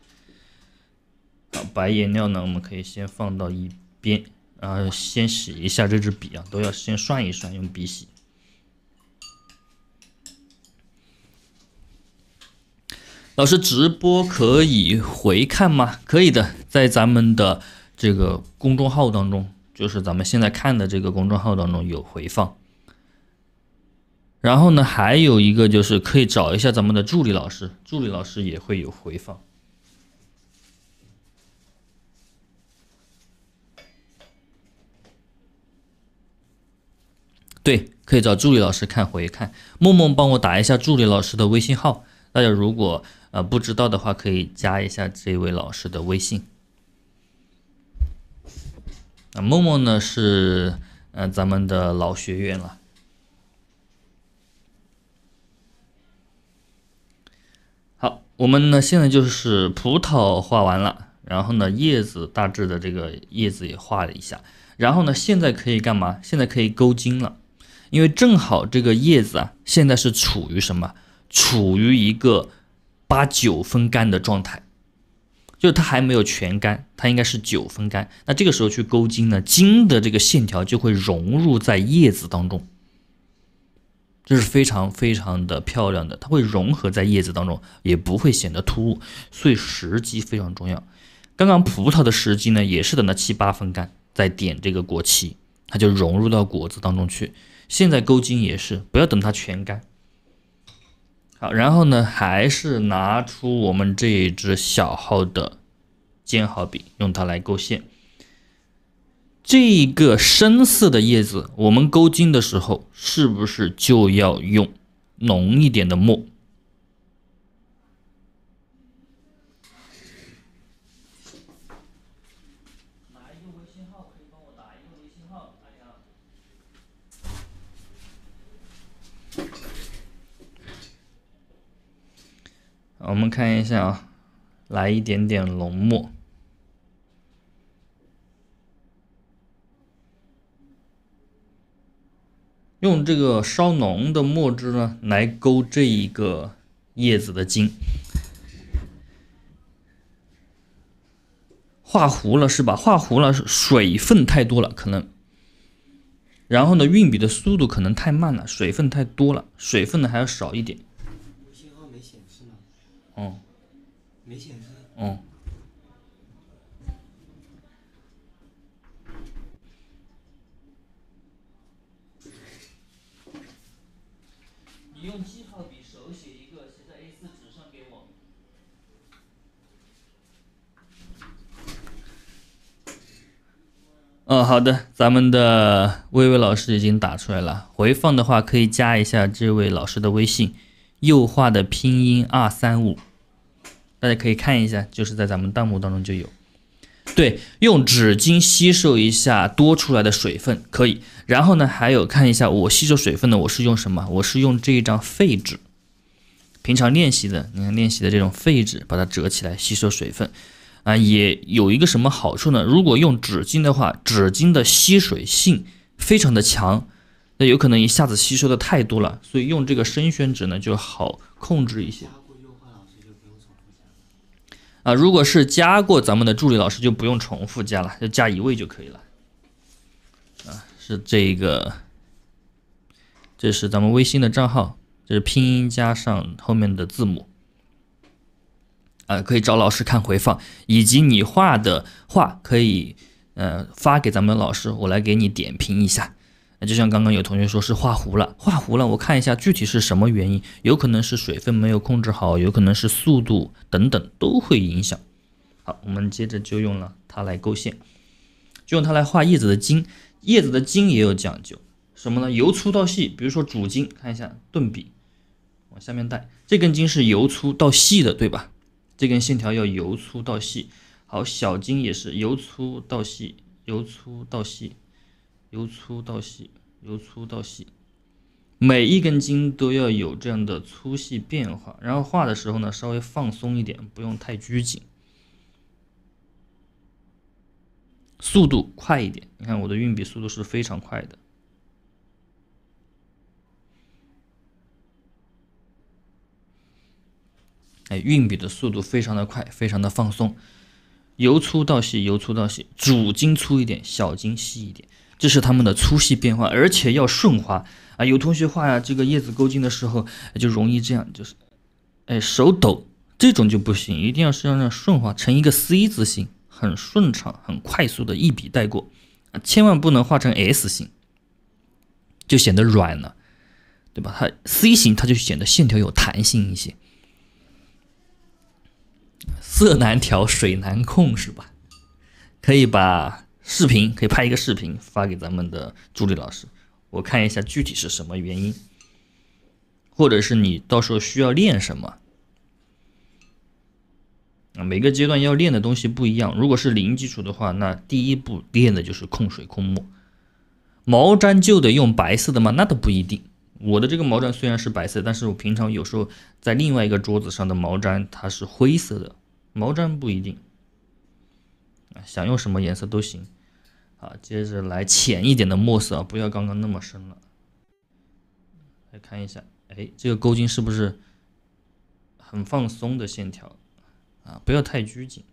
好，白颜料呢，我们可以先放到一边，然后先洗一下这支笔啊，都要先涮一涮，用笔洗。老师直播可以回看吗？可以的，在咱们的这个公众号当中，就是咱们现在看的这个公众号当中有回放。然后呢，还有一个就是可以找一下咱们的助理老师，助理老师也会有回放。对，可以找助理老师看回看。梦梦，帮我打一下助理老师的微信号。大家如果。啊，不知道的话可以加一下这位老师的微信。那默梦呢？是嗯，咱们的老学员了。好，我们呢现在就是葡萄画完了，然后呢叶子大致的这个叶子也画了一下，然后呢现在可以干嘛？现在可以勾筋了，因为正好这个叶子啊现在是处于什么？处于一个。八九分干的状态，就是它还没有全干，它应该是九分干。那这个时候去勾筋呢，筋的这个线条就会融入在叶子当中，这是非常非常的漂亮的，它会融合在叶子当中，也不会显得突兀。所以时机非常重要。刚刚葡萄的时机呢，也是等到七八分干再点这个果脐，它就融入到果子当中去。现在勾筋也是不要等它全干。好，然后呢，还是拿出我们这一支小号的尖号笔，用它来勾线。这一个深色的叶子，我们勾金的时候，是不是就要用浓一点的墨？我们看一下啊，来一点点浓墨，用这个稍浓的墨汁呢，来勾这一个叶子的茎，画糊了是吧？画糊了是水分太多了可能。然后呢，运笔的速度可能太慢了，水分太多了，水分呢还要少一点。嗯。没显示。嗯。用记号笔手写一个，写在 A 四纸上给我。好的，咱们的微微老师已经打出来了。回放的话，可以加一下这位老师的微信：右画的拼音二三五。大家可以看一下，就是在咱们弹幕当中就有。对，用纸巾吸收一下多出来的水分可以。然后呢，还有看一下我吸收水分的，我是用什么？我是用这一张废纸，平常练习的。你看练习的这种废纸，把它折起来吸收水分，啊，也有一个什么好处呢？如果用纸巾的话，纸巾的吸水性非常的强，那有可能一下子吸收的太多了，所以用这个生宣纸呢就好控制一些。啊，如果是加过咱们的助理老师，就不用重复加了，就加一位就可以了。啊，是这个，这是咱们微信的账号，这是拼音加上后面的字母。啊，可以找老师看回放，以及你画的画，可以呃发给咱们老师，我来给你点评一下。就像刚刚有同学说是画糊了，画糊了，我看一下具体是什么原因，有可能是水分没有控制好，有可能是速度等等都会影响。好，我们接着就用了它来勾线，就用它来画叶子的茎。叶子的茎也有讲究，什么呢？由粗到细，比如说主茎，看一下顿笔，往下面带，这根茎是由粗到细的，对吧？这根线条要由粗到细。好，小茎也是由粗到细，由粗到细。由粗到细，由粗到细，每一根筋都要有这样的粗细变化。然后画的时候呢，稍微放松一点，不用太拘谨，速度快一点。你看我的运笔速度是非常快的，哎，运笔的速度非常的快，非常的放松。由粗到细，由粗到细，主筋粗一点，小筋细一点。这是它们的粗细变化，而且要顺滑啊！有同学画这个叶子勾筋的时候，就容易这样，就是，哎，手抖，这种就不行，一定要是要让顺滑，成一个 C 字形，很顺畅、很快速的一笔带过啊！千万不能画成 S 型，就显得软了，对吧？它 C 型，它就显得线条有弹性一些。色难调，水难控，是吧？可以把。视频可以拍一个视频发给咱们的助理老师，我看一下具体是什么原因，或者是你到时候需要练什么啊？每个阶段要练的东西不一样。如果是零基础的话，那第一步练的就是控水、控墨。毛毡就得用白色的吗？那都不一定。我的这个毛毡虽然是白色，但是我平常有时候在另外一个桌子上的毛毡它是灰色的。毛毡不一定啊，想用什么颜色都行。啊，接着来浅一点的墨色啊，不要刚刚那么深了。来看一下，哎，这个勾筋是不是很放松的线条啊？不要太拘谨。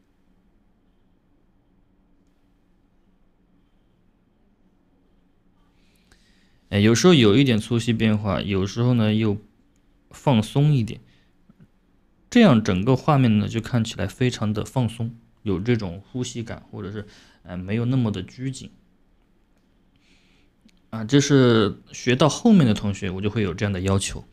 哎，有时候有一点粗细变化，有时候呢又放松一点，这样整个画面呢就看起来非常的放松，有这种呼吸感，或者是。哎，没有那么的拘谨，啊，这是学到后面的同学，我就会有这样的要求。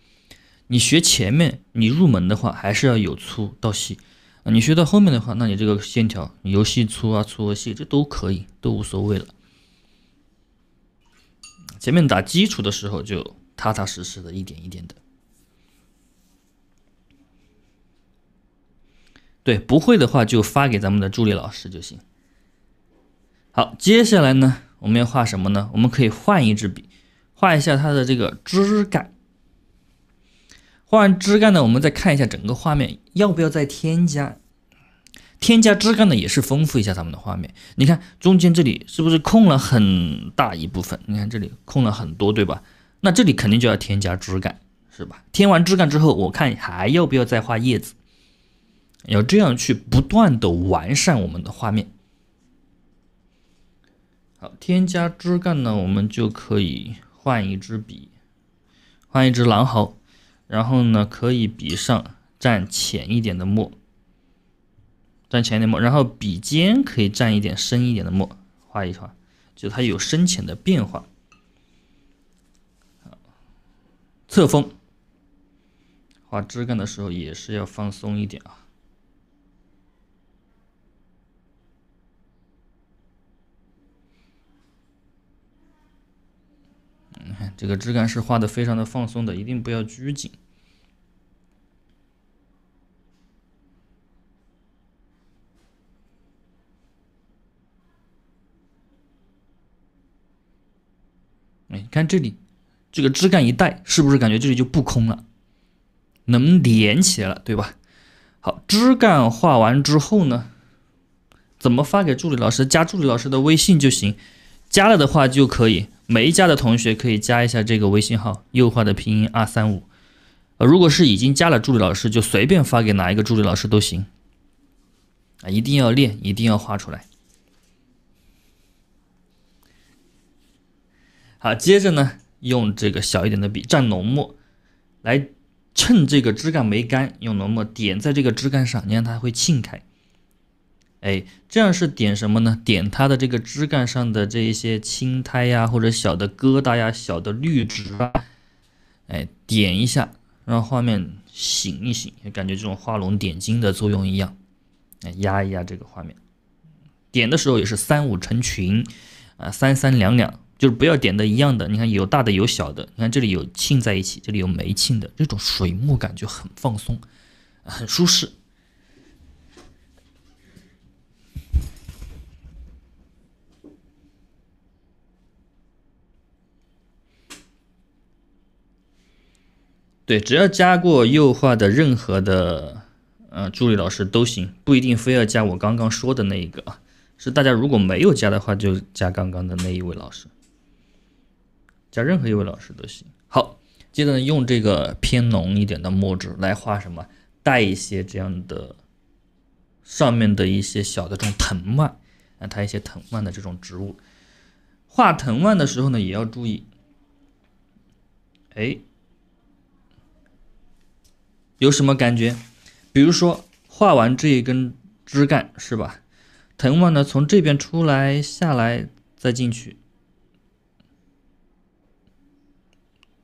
你学前面，你入门的话，还是要有粗到细。啊，你学到后面的话，那你这个线条，你由细粗啊，粗和细，这都可以，都无所谓了。前面打基础的时候，就踏踏实实的，一点一点的。对，不会的话就发给咱们的助理老师就行。好，接下来呢，我们要画什么呢？我们可以换一支笔，画一下它的这个枝干。画完枝干呢，我们再看一下整个画面，要不要再添加？添加枝干呢，也是丰富一下咱们的画面。你看中间这里是不是空了很大一部分？你看这里空了很多，对吧？那这里肯定就要添加枝干，是吧？添完枝干之后，我看还要不要再画叶子？要这样去不断的完善我们的画面。好，添加枝干呢，我们就可以换一支笔，换一支狼毫，然后呢，可以笔上蘸浅一点的墨，蘸浅一点墨，然后笔尖可以蘸一点深一点的墨，画一画，就它有深浅的变化。侧锋画枝干的时候也是要放松一点啊。你看这个枝干是画的非常的放松的，一定不要拘谨。哎，你看这里，这个枝干一带，是不是感觉这里就不空了，能连起来了，对吧？好，枝干画完之后呢，怎么发给助理老师？加助理老师的微信就行，加了的话就可以。每一家的同学可以加一下这个微信号“右画的拼音二三五”，呃，如果是已经加了助理老师，就随便发给哪一个助理老师都行。啊，一定要练，一定要画出来。好，接着呢，用这个小一点的笔蘸浓墨，来趁这个枝干没干，用浓墨点在这个枝干上，你看它会沁开。哎，这样是点什么呢？点它的这个枝干上的这一些青苔呀，或者小的疙瘩呀，小的绿植啊。哎，点一下，让画面醒一醒，感觉这种画龙点睛的作用一样。哎，压一压这个画面，点的时候也是三五成群啊，三三两两，就是不要点的一样的。你看有大的有小的，你看这里有沁在一起，这里有没沁的，这种水墨感就很放松，很舒适。对，只要加过右画的任何的呃助理老师都行，不一定非要加我刚刚说的那一个。是大家如果没有加的话，就加刚刚的那一位老师，加任何一位老师都行。好，接着呢，用这个偏浓一点的墨汁来画什么，带一些这样的上面的一些小的这种藤蔓啊，它一些藤蔓的这种植物。画藤蔓的时候呢，也要注意，哎。有什么感觉？比如说画完这一根枝干是吧？藤蔓呢，从这边出来下来再进去，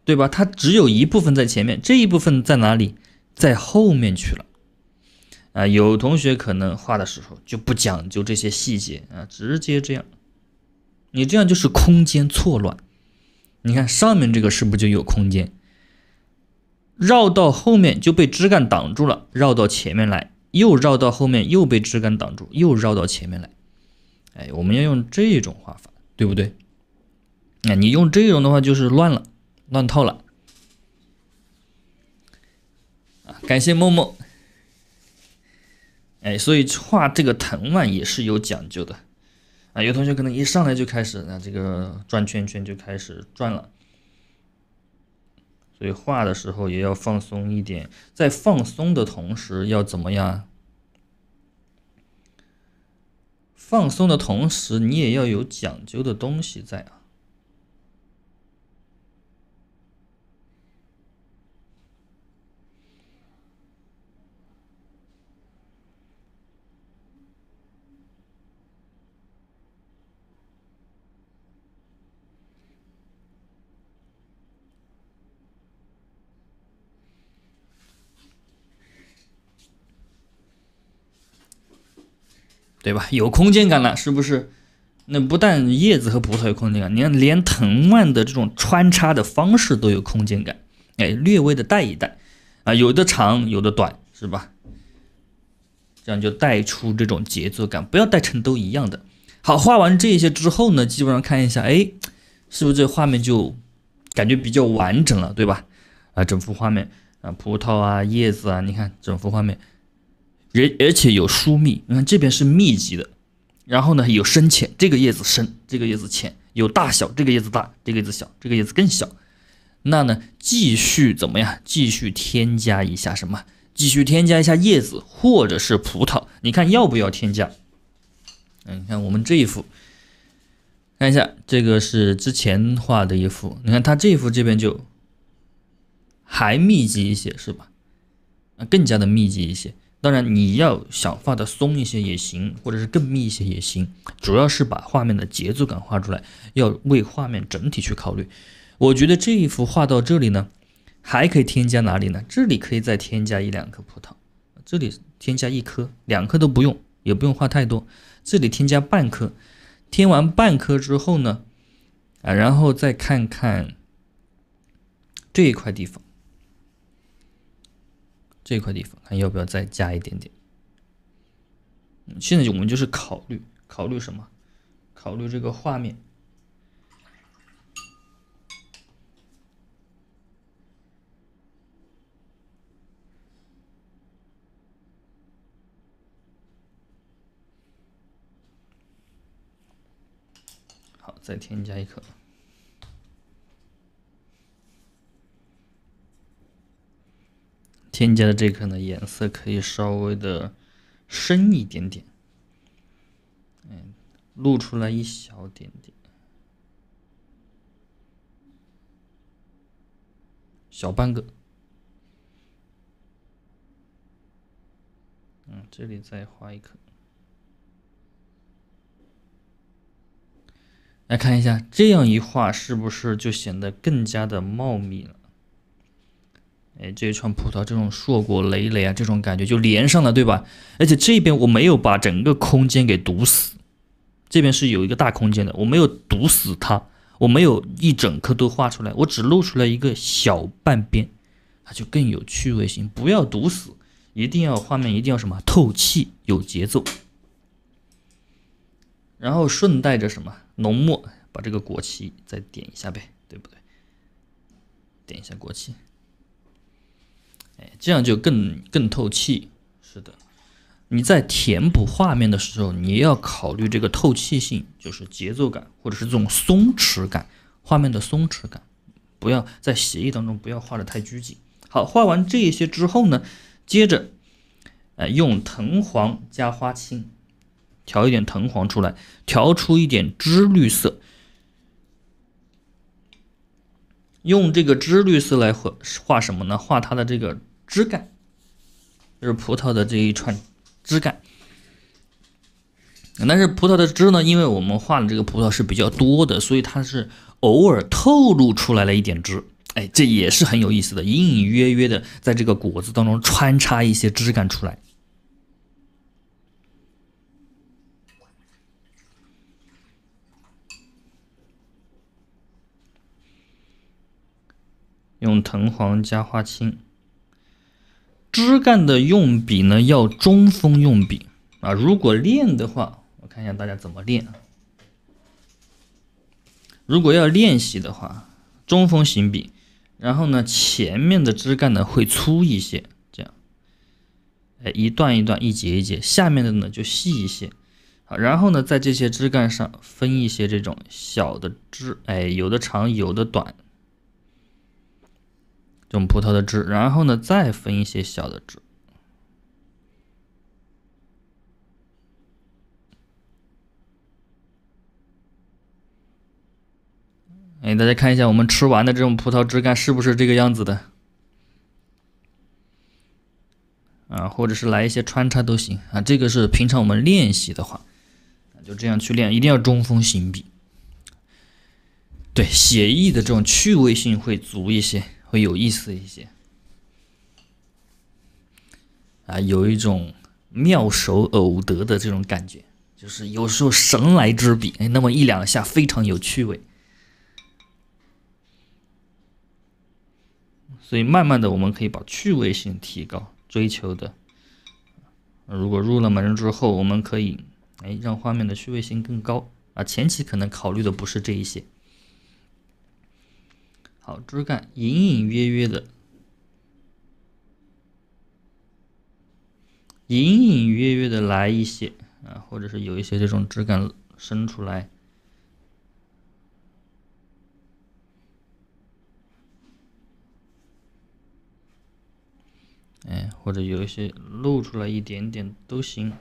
对吧？它只有一部分在前面，这一部分在哪里？在后面去了。啊，有同学可能画的时候就不讲究这些细节啊，直接这样，你这样就是空间错乱。你看上面这个是不是就有空间？绕到后面就被枝干挡住了，绕到前面来，又绕到后面又被枝干挡住，又绕到前面来。哎，我们要用这种画法，对不对？那你用这种的话就是乱了，乱套了。啊，感谢默默。哎，所以画这个藤蔓也是有讲究的。啊，有同学可能一上来就开始，那这个转圈圈就开始转了。所以画的时候也要放松一点，在放松的同时要怎么样？放松的同时，你也要有讲究的东西在啊。对吧？有空间感了，是不是？那不但叶子和葡萄有空间感，你看，连藤蔓的这种穿插的方式都有空间感。哎，略微的带一带啊，有的长，有的短，是吧？这样就带出这种节奏感，不要带成都一样的。好，画完这些之后呢，基本上看一下，哎，是不是这画面就感觉比较完整了，对吧？啊，整幅画面啊，葡萄啊，叶子啊，你看整幅画面。而而且有疏密，你看这边是密集的，然后呢有深浅，这个叶子深，这个叶子浅，有大小，这个叶子大，这个叶子小，这个叶子更小。那呢继续怎么样？继续添加一下什么？继续添加一下叶子或者是葡萄，你看要不要添加？嗯，你看我们这一幅，看一下这个是之前画的一幅，你看它这一幅这边就还密集一些是吧？啊，更加的密集一些。当然，你要想画的松一些也行，或者是更密一些也行，主要是把画面的节奏感画出来，要为画面整体去考虑。我觉得这一幅画到这里呢，还可以添加哪里呢？这里可以再添加一两颗葡萄，这里添加一颗、两颗都不用，也不用画太多，这里添加半颗。添完半颗之后呢，啊，然后再看看这一块地方。这块地方看要不要再加一点点。嗯，现在我们就是考虑考虑什么？考虑这个画面。好，再添加一颗。添加的这颗呢，颜色可以稍微的深一点点，嗯，露出来一小点点，小半个，嗯，这里再画一颗，来看一下，这样一画是不是就显得更加的茂密了？哎，这一串葡萄，这种硕果累累啊，这种感觉就连上了，对吧？而且这边我没有把整个空间给堵死，这边是有一个大空间的，我没有堵死它，我没有一整颗都画出来，我只露出来一个小半边，它就更有趣味性。不要堵死，一定要画面一定要什么透气、有节奏，然后顺带着什么浓墨把这个果脐再点一下呗，对不对？点一下果脐。哎，这样就更更透气。是的，你在填补画面的时候，你要考虑这个透气性，就是节奏感或者是这种松弛感，画面的松弛感。不要在写意当中不要画的太拘谨。好，画完这些之后呢，接着，呃，用藤黄加花青调一点藤黄出来，调出一点汁绿色。用这个枝绿色来画画什么呢？画它的这个枝干，就是葡萄的这一串枝干。但是葡萄的枝呢，因为我们画的这个葡萄是比较多的，所以它是偶尔透露出来了一点枝。哎，这也是很有意思的，隐隐约约的在这个果子当中穿插一些枝干出来。用藤黄加花青，枝干的用笔呢要中锋用笔啊。如果练的话，我看一下大家怎么练啊。如果要练习的话，中锋行笔，然后呢前面的枝干呢会粗一些，这样，哎，一段一段，一节一节，下面的呢就细一些。好，然后呢在这些枝干上分一些这种小的枝，哎，有的长，有的短。这种葡萄的汁，然后呢，再分一些小的汁。哎，大家看一下，我们吃完的这种葡萄枝干是不是这个样子的？啊，或者是来一些穿插都行啊。这个是平常我们练习的话，就这样去练，一定要中锋行笔，对，写意的这种趣味性会足一些。会有意思一些啊，有一种妙手偶得的这种感觉，就是有时候神来之笔，哎，那么一两下非常有趣味。所以慢慢的，我们可以把趣味性提高，追求的。如果入了门之后，我们可以哎让画面的趣味性更高啊。前期可能考虑的不是这一些。好枝干隐隐约约的，隐隐约约的来一些啊，或者是有一些这种枝干伸出来，哎，或者有一些露出来一点点都行。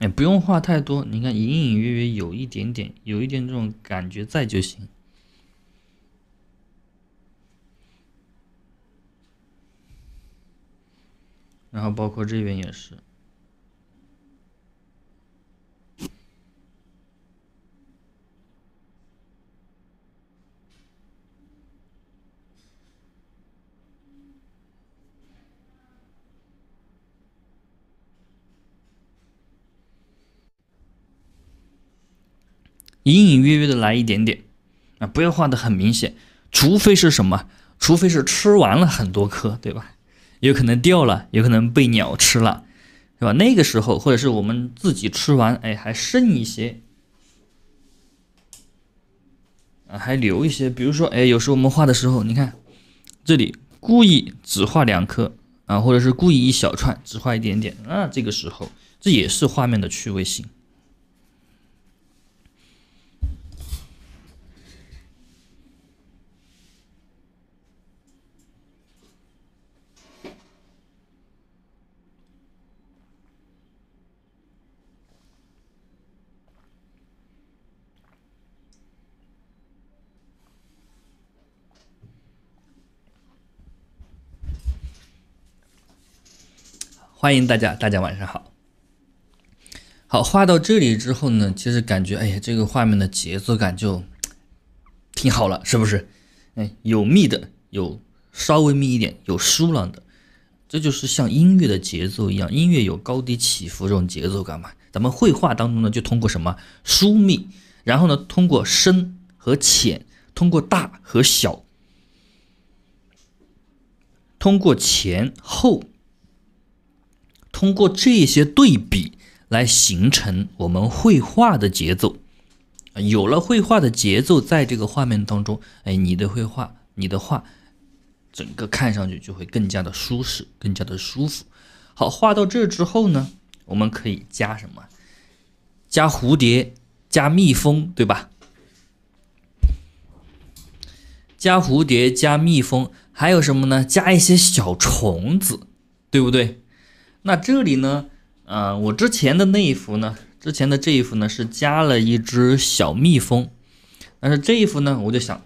哎，不用画太多，你看隐隐约约有一点点，有一点这种感觉在就行。然后包括这边也是。隐隐约约的来一点点，啊，不要画的很明显，除非是什么，除非是吃完了很多颗，对吧？有可能掉了，有可能被鸟吃了，是吧？那个时候或者是我们自己吃完，哎，还剩一些，啊，还留一些。比如说，哎，有时候我们画的时候，你看这里故意只画两颗，啊，或者是故意一小串，只画一点点，那这个时候这也是画面的趣味性。欢迎大家，大家晚上好。好画到这里之后呢，其实感觉哎呀，这个画面的节奏感就挺好了，是不是？哎，有密的，有稍微密一点，有疏朗的，这就是像音乐的节奏一样，音乐有高低起伏这种节奏感嘛。咱们绘画当中呢，就通过什么疏密，然后呢，通过深和浅，通过大和小，通过前后。通过这些对比来形成我们绘画的节奏，有了绘画的节奏，在这个画面当中，哎，你的绘画，你的画，整个看上去就会更加的舒适，更加的舒服。好，画到这之后呢，我们可以加什么？加蝴蝶，加蜜蜂，对吧？加蝴蝶，加蜜蜂，还有什么呢？加一些小虫子，对不对？那这里呢？呃，我之前的那一幅呢，之前的这一幅呢是加了一只小蜜蜂，但是这一幅呢，我就想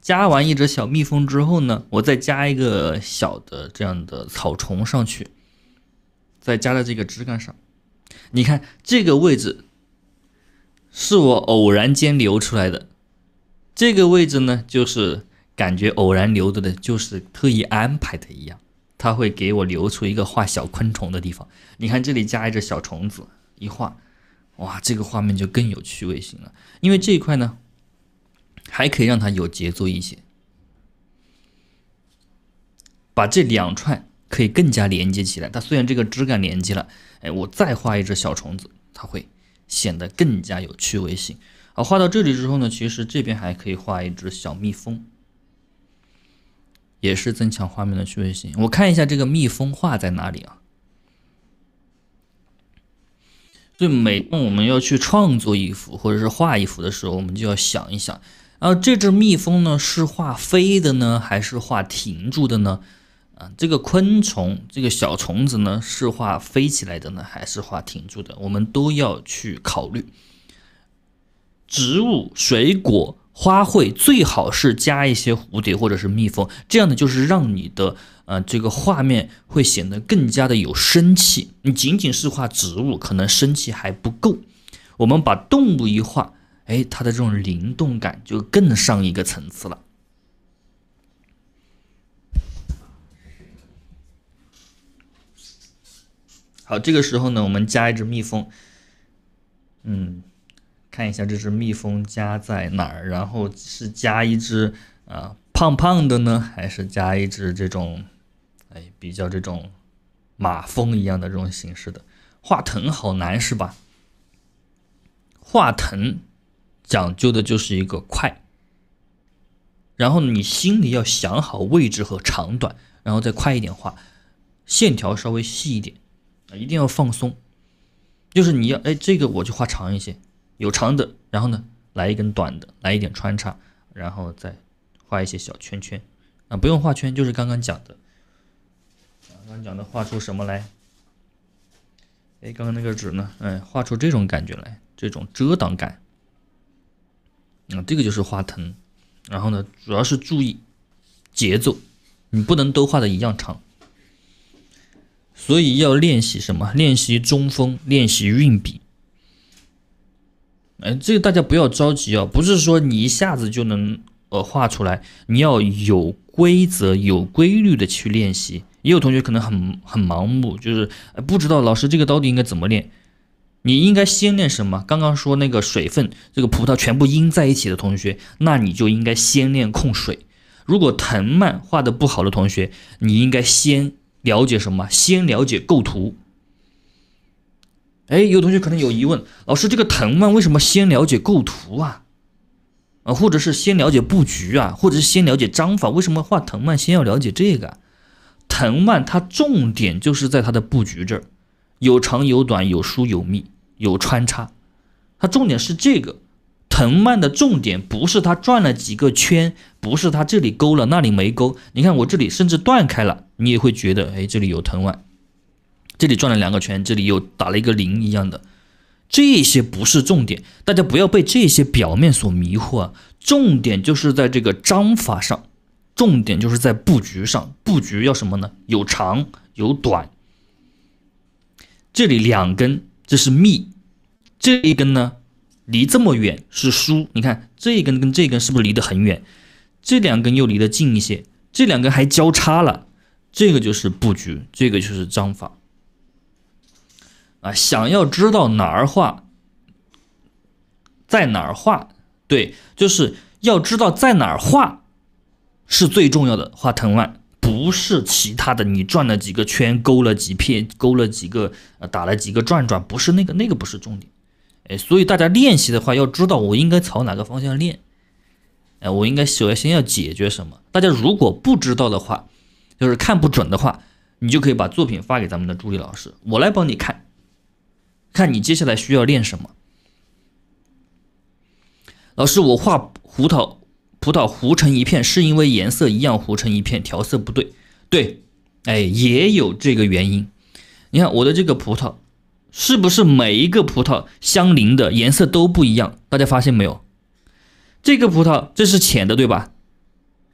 加完一只小蜜蜂之后呢，我再加一个小的这样的草丛上去，再加在这个枝干上。你看这个位置是我偶然间留出来的，这个位置呢就是感觉偶然留着的，就是特意安排的一样。它会给我留出一个画小昆虫的地方，你看这里加一只小虫子，一画，哇，这个画面就更有趣味性了。因为这一块呢，还可以让它有节奏一些，把这两串可以更加连接起来。它虽然这个枝干连接了，哎，我再画一只小虫子，它会显得更加有趣味性。啊，画到这里之后呢，其实这边还可以画一只小蜜蜂。也是增强画面的趣味性。我看一下这个蜜蜂画在哪里啊？以每当我们要去创作一幅或者是画一幅的时候，我们就要想一想啊，这只蜜蜂呢是画飞的呢，还是画停住的呢？啊，这个昆虫，这个小虫子呢是画飞起来的呢，还是画停住的？我们都要去考虑。植物、水果。花卉最好是加一些蝴蝶或者是蜜蜂，这样呢就是让你的呃这个画面会显得更加的有生气。你仅仅是画植物，可能生气还不够。我们把动物一画，哎，它的这种灵动感就更上一个层次了。好，这个时候呢，我们加一只蜜蜂，嗯。看一下这只蜜蜂家在哪儿，然后是加一只啊胖胖的呢，还是加一只这种哎比较这种马蜂一样的这种形式的画藤好难是吧？画藤讲究的就是一个快，然后你心里要想好位置和长短，然后再快一点画，线条稍微细一点一定要放松，就是你要哎这个我就画长一些。有长的，然后呢，来一根短的，来一点穿插，然后再画一些小圈圈。啊，不用画圈，就是刚刚讲的。刚刚讲的画出什么来？哎，刚刚那个纸呢？哎，画出这种感觉来，这种遮挡感。啊，这个就是画藤。然后呢，主要是注意节奏，你不能都画的一样长。所以要练习什么？练习中锋，练习运笔。哎，这个大家不要着急啊，不是说你一下子就能呃画出来，你要有规则、有规律的去练习。也有同学可能很很盲目，就是不知道老师这个到底应该怎么练。你应该先练什么？刚刚说那个水分，这个葡萄全部阴在一起的同学，那你就应该先练控水。如果藤蔓画的不好的同学，你应该先了解什么？先了解构图。哎，有同学可能有疑问，老师这个藤蔓为什么先了解构图啊？啊，或者是先了解布局啊，或者是先了解章法？为什么画藤蔓先要了解这个？藤蔓它重点就是在它的布局这儿，有长有短，有疏有密，有穿插，它重点是这个。藤蔓的重点不是它转了几个圈，不是它这里勾了那里没勾。你看我这里甚至断开了，你也会觉得，哎，这里有藤蔓。这里转了两个圈，这里又打了一个零一样的，这些不是重点，大家不要被这些表面所迷惑啊。重点就是在这个章法上，重点就是在布局上。布局要什么呢？有长有短。这里两根这是密，这一根呢离这么远是疏。你看这一根跟这根是不是离得很远？这两根又离得近一些，这两根还交叉了。这个就是布局，这个就是章法。啊，想要知道哪儿画，在哪儿画，对，就是要知道在哪儿画是最重要的。画藤蔓不是其他的，你转了几个圈，勾了几片，勾了几个，打了几个转转，不是那个，那个不是重点。哎，所以大家练习的话，要知道我应该朝哪个方向练。哎，我应该首先先要解决什么？大家如果不知道的话，就是看不准的话，你就可以把作品发给咱们的助理老师，我来帮你看。看你接下来需要练什么，老师，我画葡萄葡萄糊成一片，是因为颜色一样糊成一片，调色不对。对，哎，也有这个原因。你看我的这个葡萄，是不是每一个葡萄相邻的颜色都不一样？大家发现没有？这个葡萄这是浅的，对吧？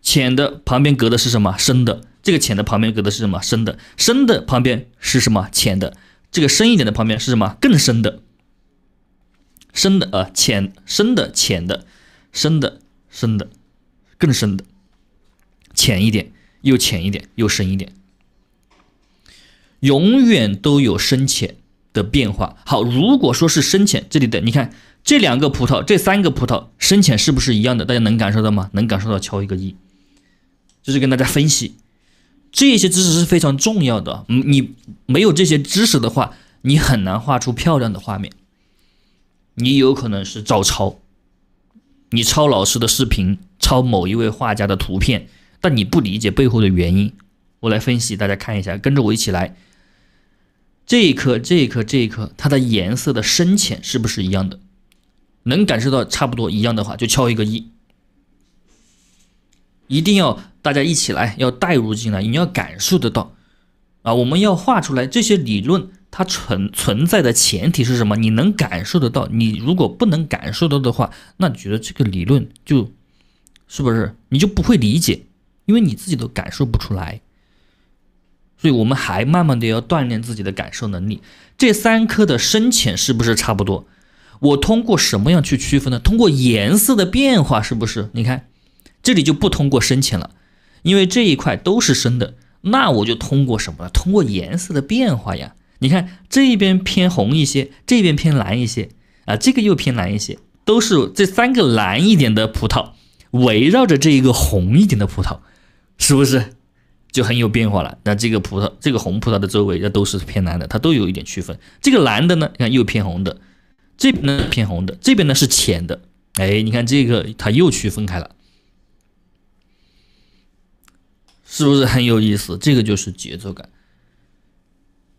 浅的旁边隔的是什么？深的。这个浅的旁边隔的是什么？深的。深的旁边是什么？浅的。这个深一点的旁边是什么？更深的，深的，呃，浅深的浅的，深的深的，更深的，浅一点又浅一点又深一点，永远都有深浅的变化。好，如果说是深浅这里的，你看这两个葡萄，这三个葡萄深浅是不是一样的？大家能感受到吗？能感受到敲一个一，这是跟大家分析。这些知识是非常重要的，你没有这些知识的话，你很难画出漂亮的画面。你有可能是照抄，你抄老师的视频，抄某一位画家的图片，但你不理解背后的原因。我来分析，大家看一下，跟着我一起来。这一颗，这一颗，这一颗，它的颜色的深浅是不是一样的？能感受到差不多一样的话，就敲一个一。一定要。大家一起来，要带入进来，你要感受得到啊！我们要画出来这些理论，它存存在的前提是什么？你能感受得到？你如果不能感受到的话，那你觉得这个理论就是不是你就不会理解，因为你自己都感受不出来。所以我们还慢慢的要锻炼自己的感受能力。这三颗的深浅是不是差不多？我通过什么样去区分呢？通过颜色的变化是不是？你看，这里就不通过深浅了。因为这一块都是深的，那我就通过什么？通过颜色的变化呀！你看这边偏红一些，这边偏蓝一些，啊，这个又偏蓝一些，都是这三个蓝一点的葡萄围绕着这一个红一点的葡萄，是不是就很有变化了？那这个葡萄，这个红葡萄的周围那都是偏蓝的，它都有一点区分。这个蓝的呢，你看又偏红的，这边呢偏红的，这边呢是浅的，哎，你看这个它又区分开了。是不是很有意思？这个就是节奏感。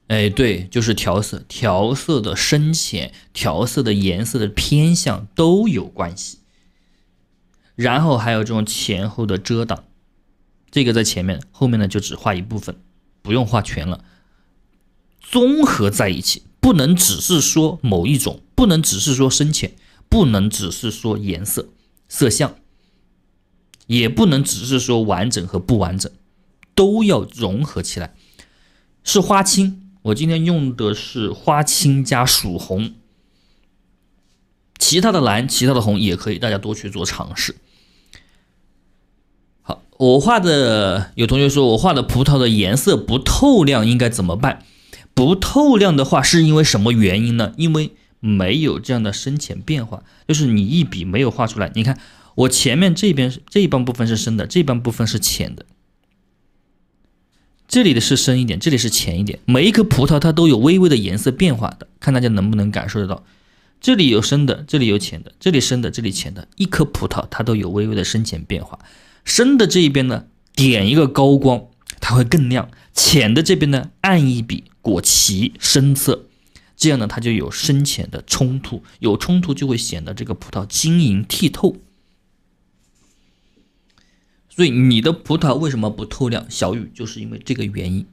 哎，对，就是调色，调色的深浅，调色的颜色的偏向都有关系。然后还有这种前后的遮挡，这个在前面，后面呢就只画一部分，不用画全了。综合在一起，不能只是说某一种，不能只是说深浅，不能只是说颜色色相。也不能只是说完整和不完整，都要融合起来。是花青，我今天用的是花青加曙红。其他的蓝、其他的红也可以，大家多去做尝试。好，我画的有同学说我画的葡萄的颜色不透亮，应该怎么办？不透亮的话是因为什么原因呢？因为没有这样的深浅变化，就是你一笔没有画出来，你看。我前面这边是这一半部分是深的，这半部分是浅的。这里的是深一点，这里是浅一点。每一颗葡萄它都有微微的颜色变化的，看大家能不能感受得到。这里有深的，这里有浅的，这里深的，这里浅的。一颗葡萄它都有微微的深浅变化。深的这一边呢，点一个高光，它会更亮；浅的这边呢，暗一笔果皮深色，这样呢，它就有深浅的冲突，有冲突就会显得这个葡萄晶莹剔透。所以你的葡萄为什么不透亮？小雨就是因为这个原因。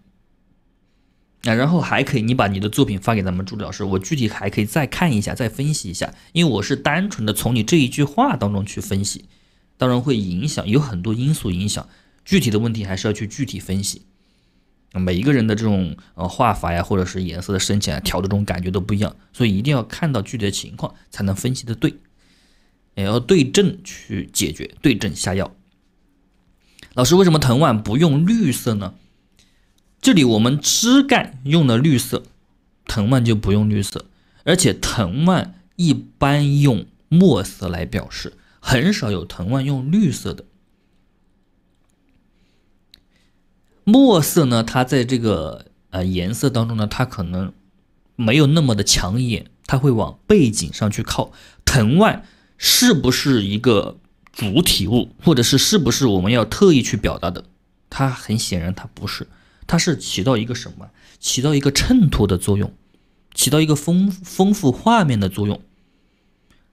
那然后还可以，你把你的作品发给咱们朱老师，我具体还可以再看一下，再分析一下。因为我是单纯的从你这一句话当中去分析，当然会影响，有很多因素影响。具体的问题还是要去具体分析。每一个人的这种呃画法呀，或者是颜色的深浅啊，调的这种感觉都不一样，所以一定要看到具体的情况才能分析的对，也要对症去解决，对症下药。老师，为什么藤蔓不用绿色呢？这里我们枝干用了绿色，藤蔓就不用绿色，而且藤蔓一般用墨色来表示，很少有藤蔓用绿色的。墨色呢，它在这个呃颜色当中呢，它可能没有那么的抢眼，它会往背景上去靠。藤蔓是不是一个？主体物，或者是是不是我们要特意去表达的？它很显然它不是，它是起到一个什么？起到一个衬托的作用，起到一个丰丰富画面的作用。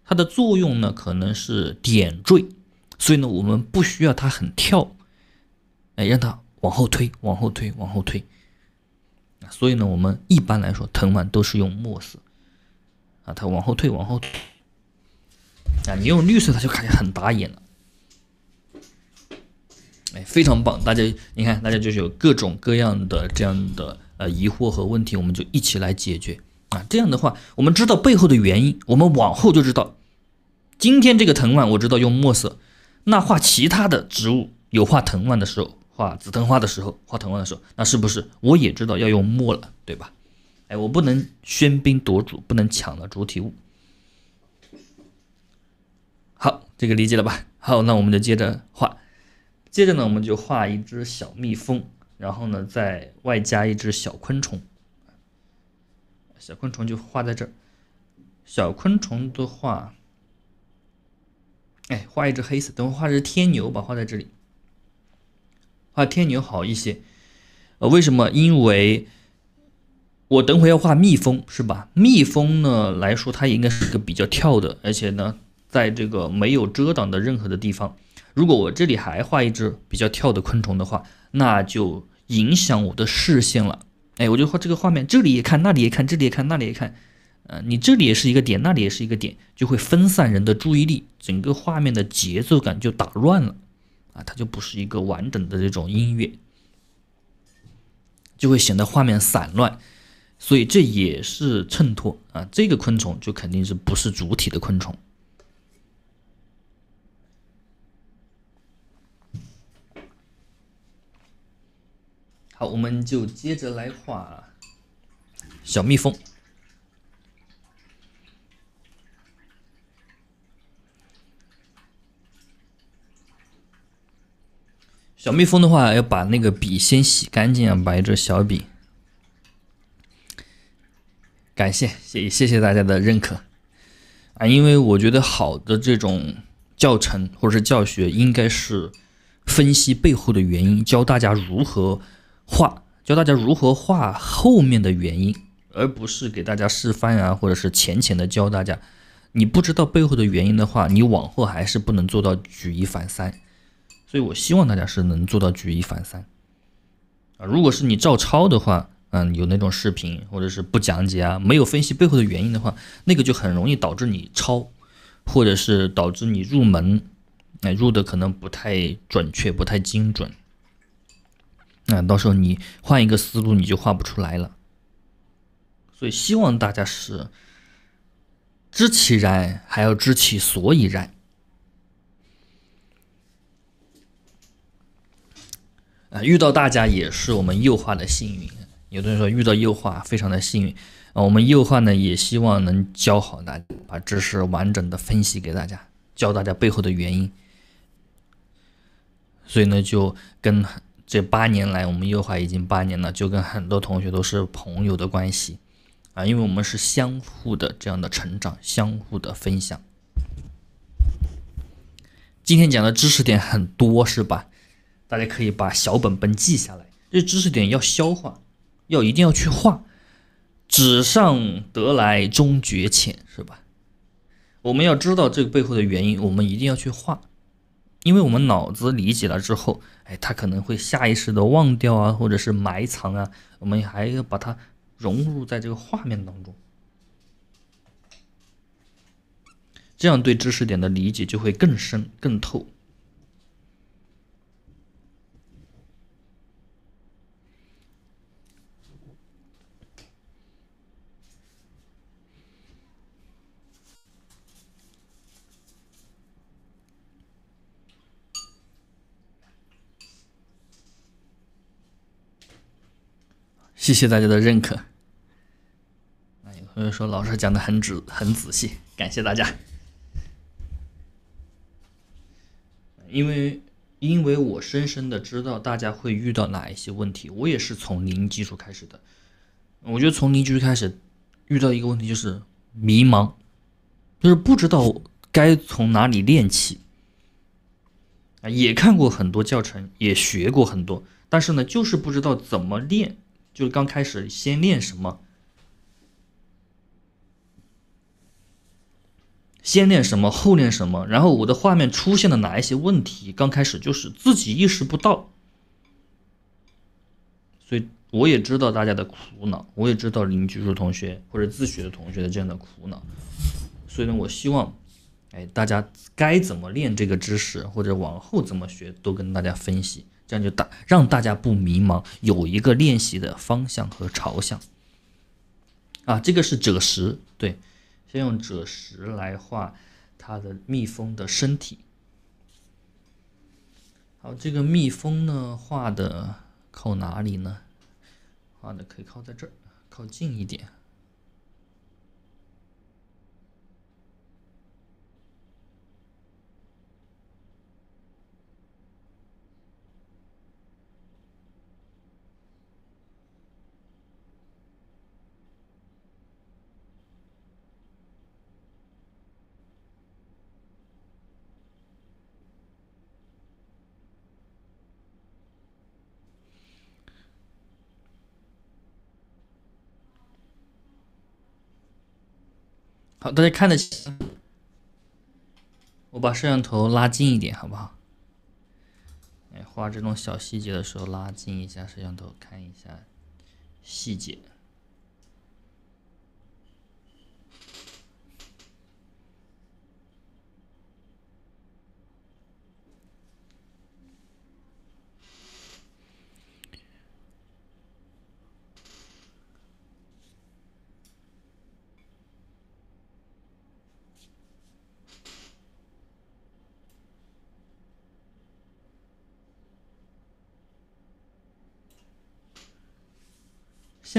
它的作用呢，可能是点缀，所以呢，我们不需要它很跳，哎，让它往后推，往后推，往后推。所以呢，我们一般来说藤蔓都是用墨色，啊，它往后退，往后退。啊，你用绿色，它就感觉很打眼了。哎，非常棒，大家，你看，大家就有各种各样的这样的呃疑惑和问题，我们就一起来解决啊。这样的话，我们知道背后的原因，我们往后就知道。今天这个藤蔓，我知道用墨色，那画其他的植物，有画藤蔓的时候，画紫藤花的时候，画藤蔓的时候，那是不是我也知道要用墨了，对吧？哎，我不能喧宾夺主，不能抢了主体物。这个理解了吧？(laughs) 好，那我们就接着画。接着呢，我们就画一只小蜜蜂，然后呢，再外加一只小昆虫。小昆虫就画在这儿。小昆虫的话，哎，画一只黑色。等会画一只天牛吧，画在这里。画天牛好一些。呃，为什么？因为，我等会要画蜜蜂，是吧？蜜蜂呢来说，它应该是个比较跳的，而且呢。在这个没有遮挡的任何的地方，如果我这里还画一只比较跳的昆虫的话，那就影响我的视线了。哎，我就画这个画面，这里也看，那里也看，这里也看，那里也看。呃，你这里也是一个点，那里也是一个点，就会分散人的注意力，整个画面的节奏感就打乱了啊，它就不是一个完整的这种音乐，就会显得画面散乱。所以这也是衬托啊，这个昆虫就肯定是不是主体的昆虫。好，我们就接着来画小蜜蜂。小蜜蜂的话，要把那个笔先洗干净啊，一支小笔。感谢谢谢谢大家的认可啊，因为我觉得好的这种教程或者是教学，应该是分析背后的原因，教大家如何。画教大家如何画后面的原因，而不是给大家示范啊，或者是浅浅的教大家。你不知道背后的原因的话，你往后还是不能做到举一反三。所以我希望大家是能做到举一反三啊。如果是你照抄的话，嗯，有那种视频或者是不讲解啊，没有分析背后的原因的话，那个就很容易导致你抄，或者是导致你入门，哎，入的可能不太准确，不太精准。那到时候你换一个思路，你就画不出来了。所以希望大家是知其然，还要知其所以然。啊，遇到大家也是我们右画的幸运。有同学说遇到右画非常的幸运。啊，我们右画呢也希望能教好大家，把知识完整的分析给大家，教大家背后的原因。所以呢，就跟。这八年来，我们优化已经八年了，就跟很多同学都是朋友的关系，啊，因为我们是相互的这样的成长，相互的分享。今天讲的知识点很多，是吧？大家可以把小本本记下来，这知识点要消化，要一定要去画。纸上得来终觉浅，是吧？我们要知道这个背后的原因，我们一定要去画，因为我们脑子理解了之后。哎，他可能会下意识的忘掉啊，或者是埋藏啊，我们还要把它融入在这个画面当中，这样对知识点的理解就会更深更透。谢谢大家的认可。那有同学说老师讲的很仔很仔细，感谢大家。因为因为我深深的知道大家会遇到哪一些问题，我也是从零基础开始的。我觉得从零基础开始，遇到一个问题就是迷茫，就是不知道该从哪里练起。啊，也看过很多教程，也学过很多，但是呢，就是不知道怎么练。就是刚开始先练什么，先练什么后练什么，然后我的画面出现了哪一些问题？刚开始就是自己意识不到，所以我也知道大家的苦恼，我也知道邻居树同学或者自学的同学的这样的苦恼，所以呢，我希望，哎，大家该怎么练这个知识，或者往后怎么学，都跟大家分析。这样就大，让大家不迷茫，有一个练习的方向和朝向。啊，这个是赭石，对，先用赭石来画它的蜜蜂的身体。好，这个蜜蜂呢，画的靠哪里呢？画的可以靠在这儿，靠近一点。好，大家看得清。我把摄像头拉近一点，好不好？哎，画这种小细节的时候，拉近一下摄像头，看一下细节。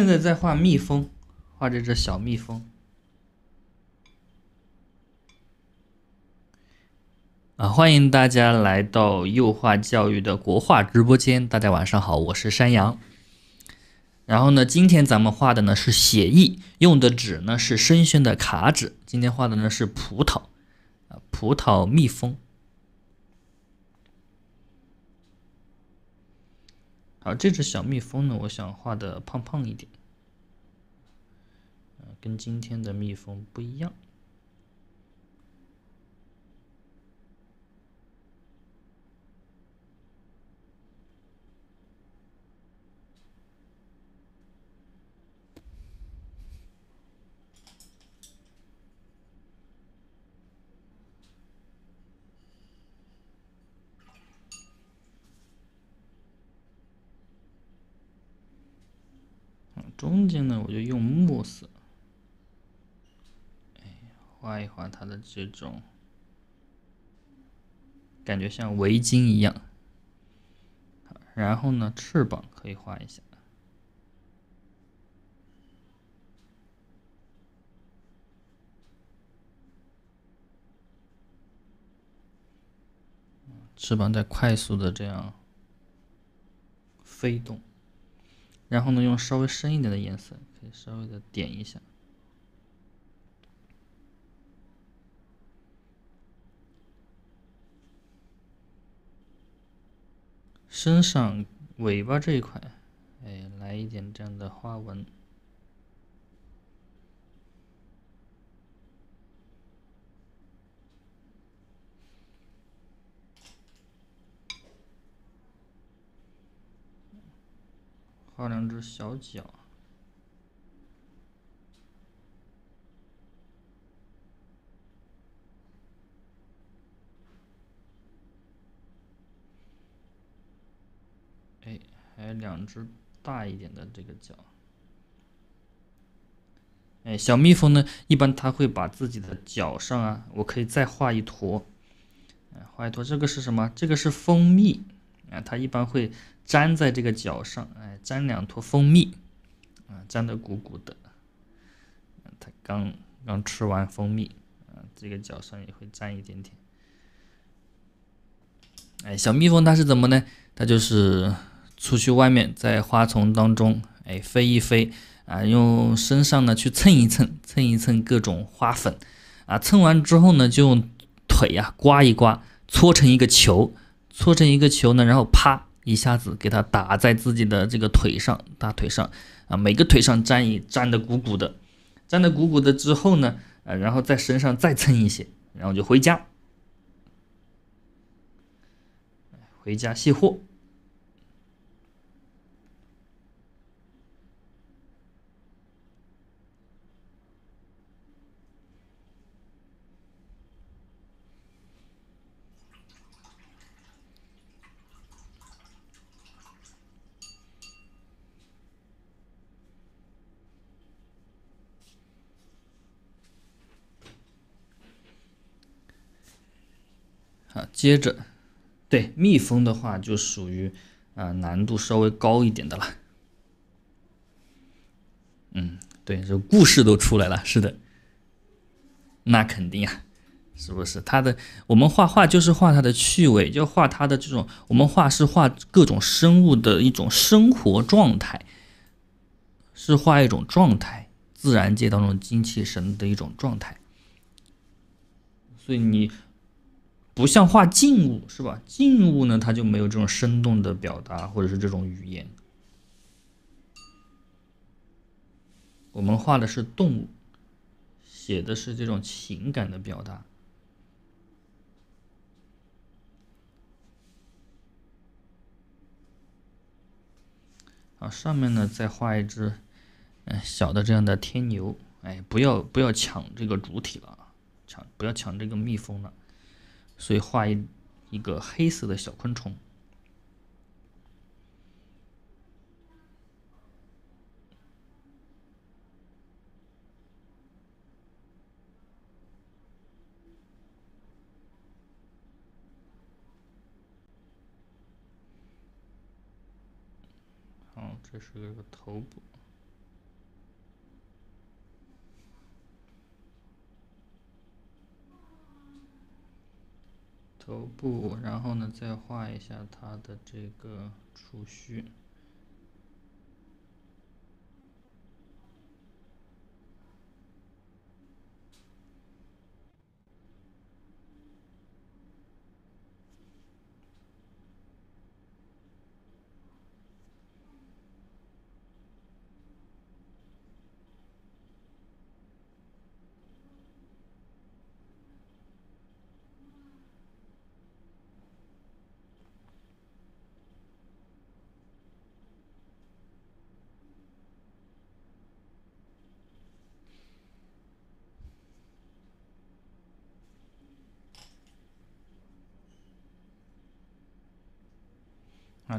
现在在画蜜蜂，画这只小蜜蜂。啊，欢迎大家来到幼化教育的国画直播间。大家晚上好，我是山羊。然后呢，今天咱们画的呢是写意，用的纸呢是生宣的卡纸。今天画的呢是葡萄，啊，葡萄蜜蜂。好，这只小蜜蜂呢，我想画的胖胖一点。跟今天的蜜蜂不一样。中间呢，我就用墨色。画一画它的这种感觉，像围巾一样。然后呢，翅膀可以画一下，翅膀在快速的这样飞动。然后呢，用稍微深一点的颜色，可以稍微的点一下。身上尾巴这一块，哎，来一点这样的花纹，画两只小脚。两只大一点的这个脚，哎，小蜜蜂呢？一般它会把自己的脚上啊，我可以再画一坨，画一坨。这个是什么？这个是蜂蜜啊，它一般会粘在这个脚上，哎，粘两坨蜂蜜啊，粘的鼓鼓的。它刚刚吃完蜂蜜，啊，这个脚上也会粘一点点。哎，小蜜蜂它是怎么呢？它就是。出去外面，在花丛当中，哎，飞一飞啊，用身上呢去蹭一蹭，(laughs) 蹭一蹭各种花粉啊。蹭完之后呢，就用腿呀刮一刮，搓成一个球，搓成一个球呢，然后啪一下子给它打在自己的这个腿上、大腿上啊。每个腿上粘一粘的鼓鼓的，粘的鼓鼓的之后呢，呃，然后在身上再蹭一些，然后就回家，回家卸货。接着，对蜜蜂的话就属于，呃，难度稍微高一点的了。嗯，对，这故事都出来了，是的，那肯定呀，是不是？他的我们画画就是画他的趣味，就画他的这种，我们画是画各种生物的一种生活状态，是画一种状态，自然界当中精气神的一种状态。所以你。不像画静物是吧？静物呢，它就没有这种生动的表达，或者是这种语言。我们画的是动物，写的是这种情感的表达。好，上面呢再画一只，哎，小的这样的天牛。哎，不要不要抢这个主体了啊！抢不要抢这个蜜蜂了。所以画一一个黑色的小昆虫。好，这是个头部。头部，然后呢，再画一下它的这个触须。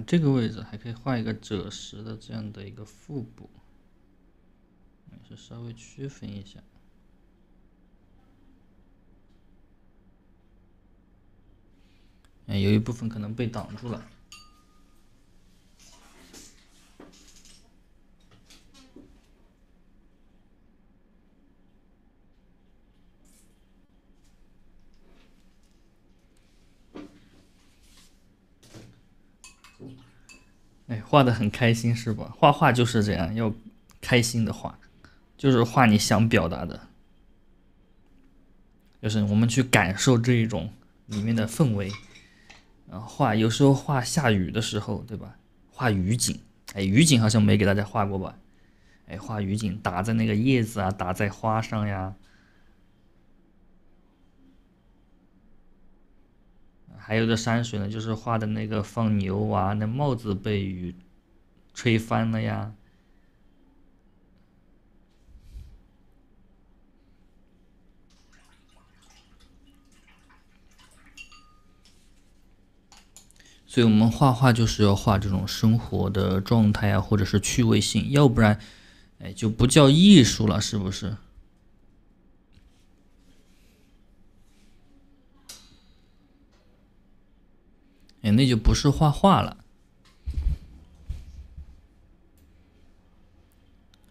这个位置还可以画一个赭石的这样的一个腹部，也是稍微区分一下。哎，有一部分可能被挡住了。画的很开心是吧？画画就是这样，要开心的画，就是画你想表达的，就是我们去感受这一种里面的氛围。然后画，有时候画下雨的时候，对吧？画雨景，哎，雨景好像没给大家画过吧？哎，画雨景，打在那个叶子啊，打在花上呀。还有的山水呢，就是画的那个放牛娃，那帽子被雨。吹翻了呀！所以，我们画画就是要画这种生活的状态啊，或者是趣味性，要不然，哎，就不叫艺术了，是不是？哎，那就不是画画了。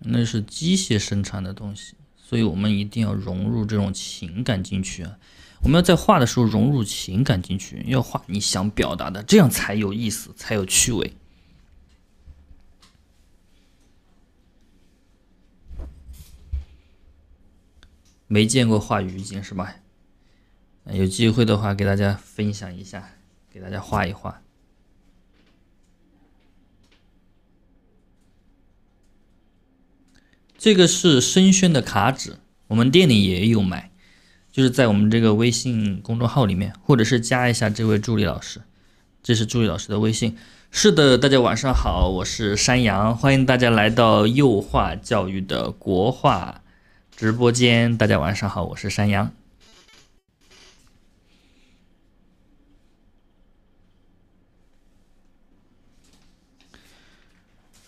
那是机械生产的东西，所以我们一定要融入这种情感进去啊！我们要在画的时候融入情感进去，要画你想表达的，这样才有意思，才有趣味。没见过画鱼精是吧？有机会的话给大家分享一下，给大家画一画。这个是生轩的卡纸，我们店里也有卖，就是在我们这个微信公众号里面，或者是加一下这位助理老师，这是助理老师的微信。是的，大家晚上好，我是山羊，欢迎大家来到幼化教育的国画直播间。大家晚上好，我是山羊。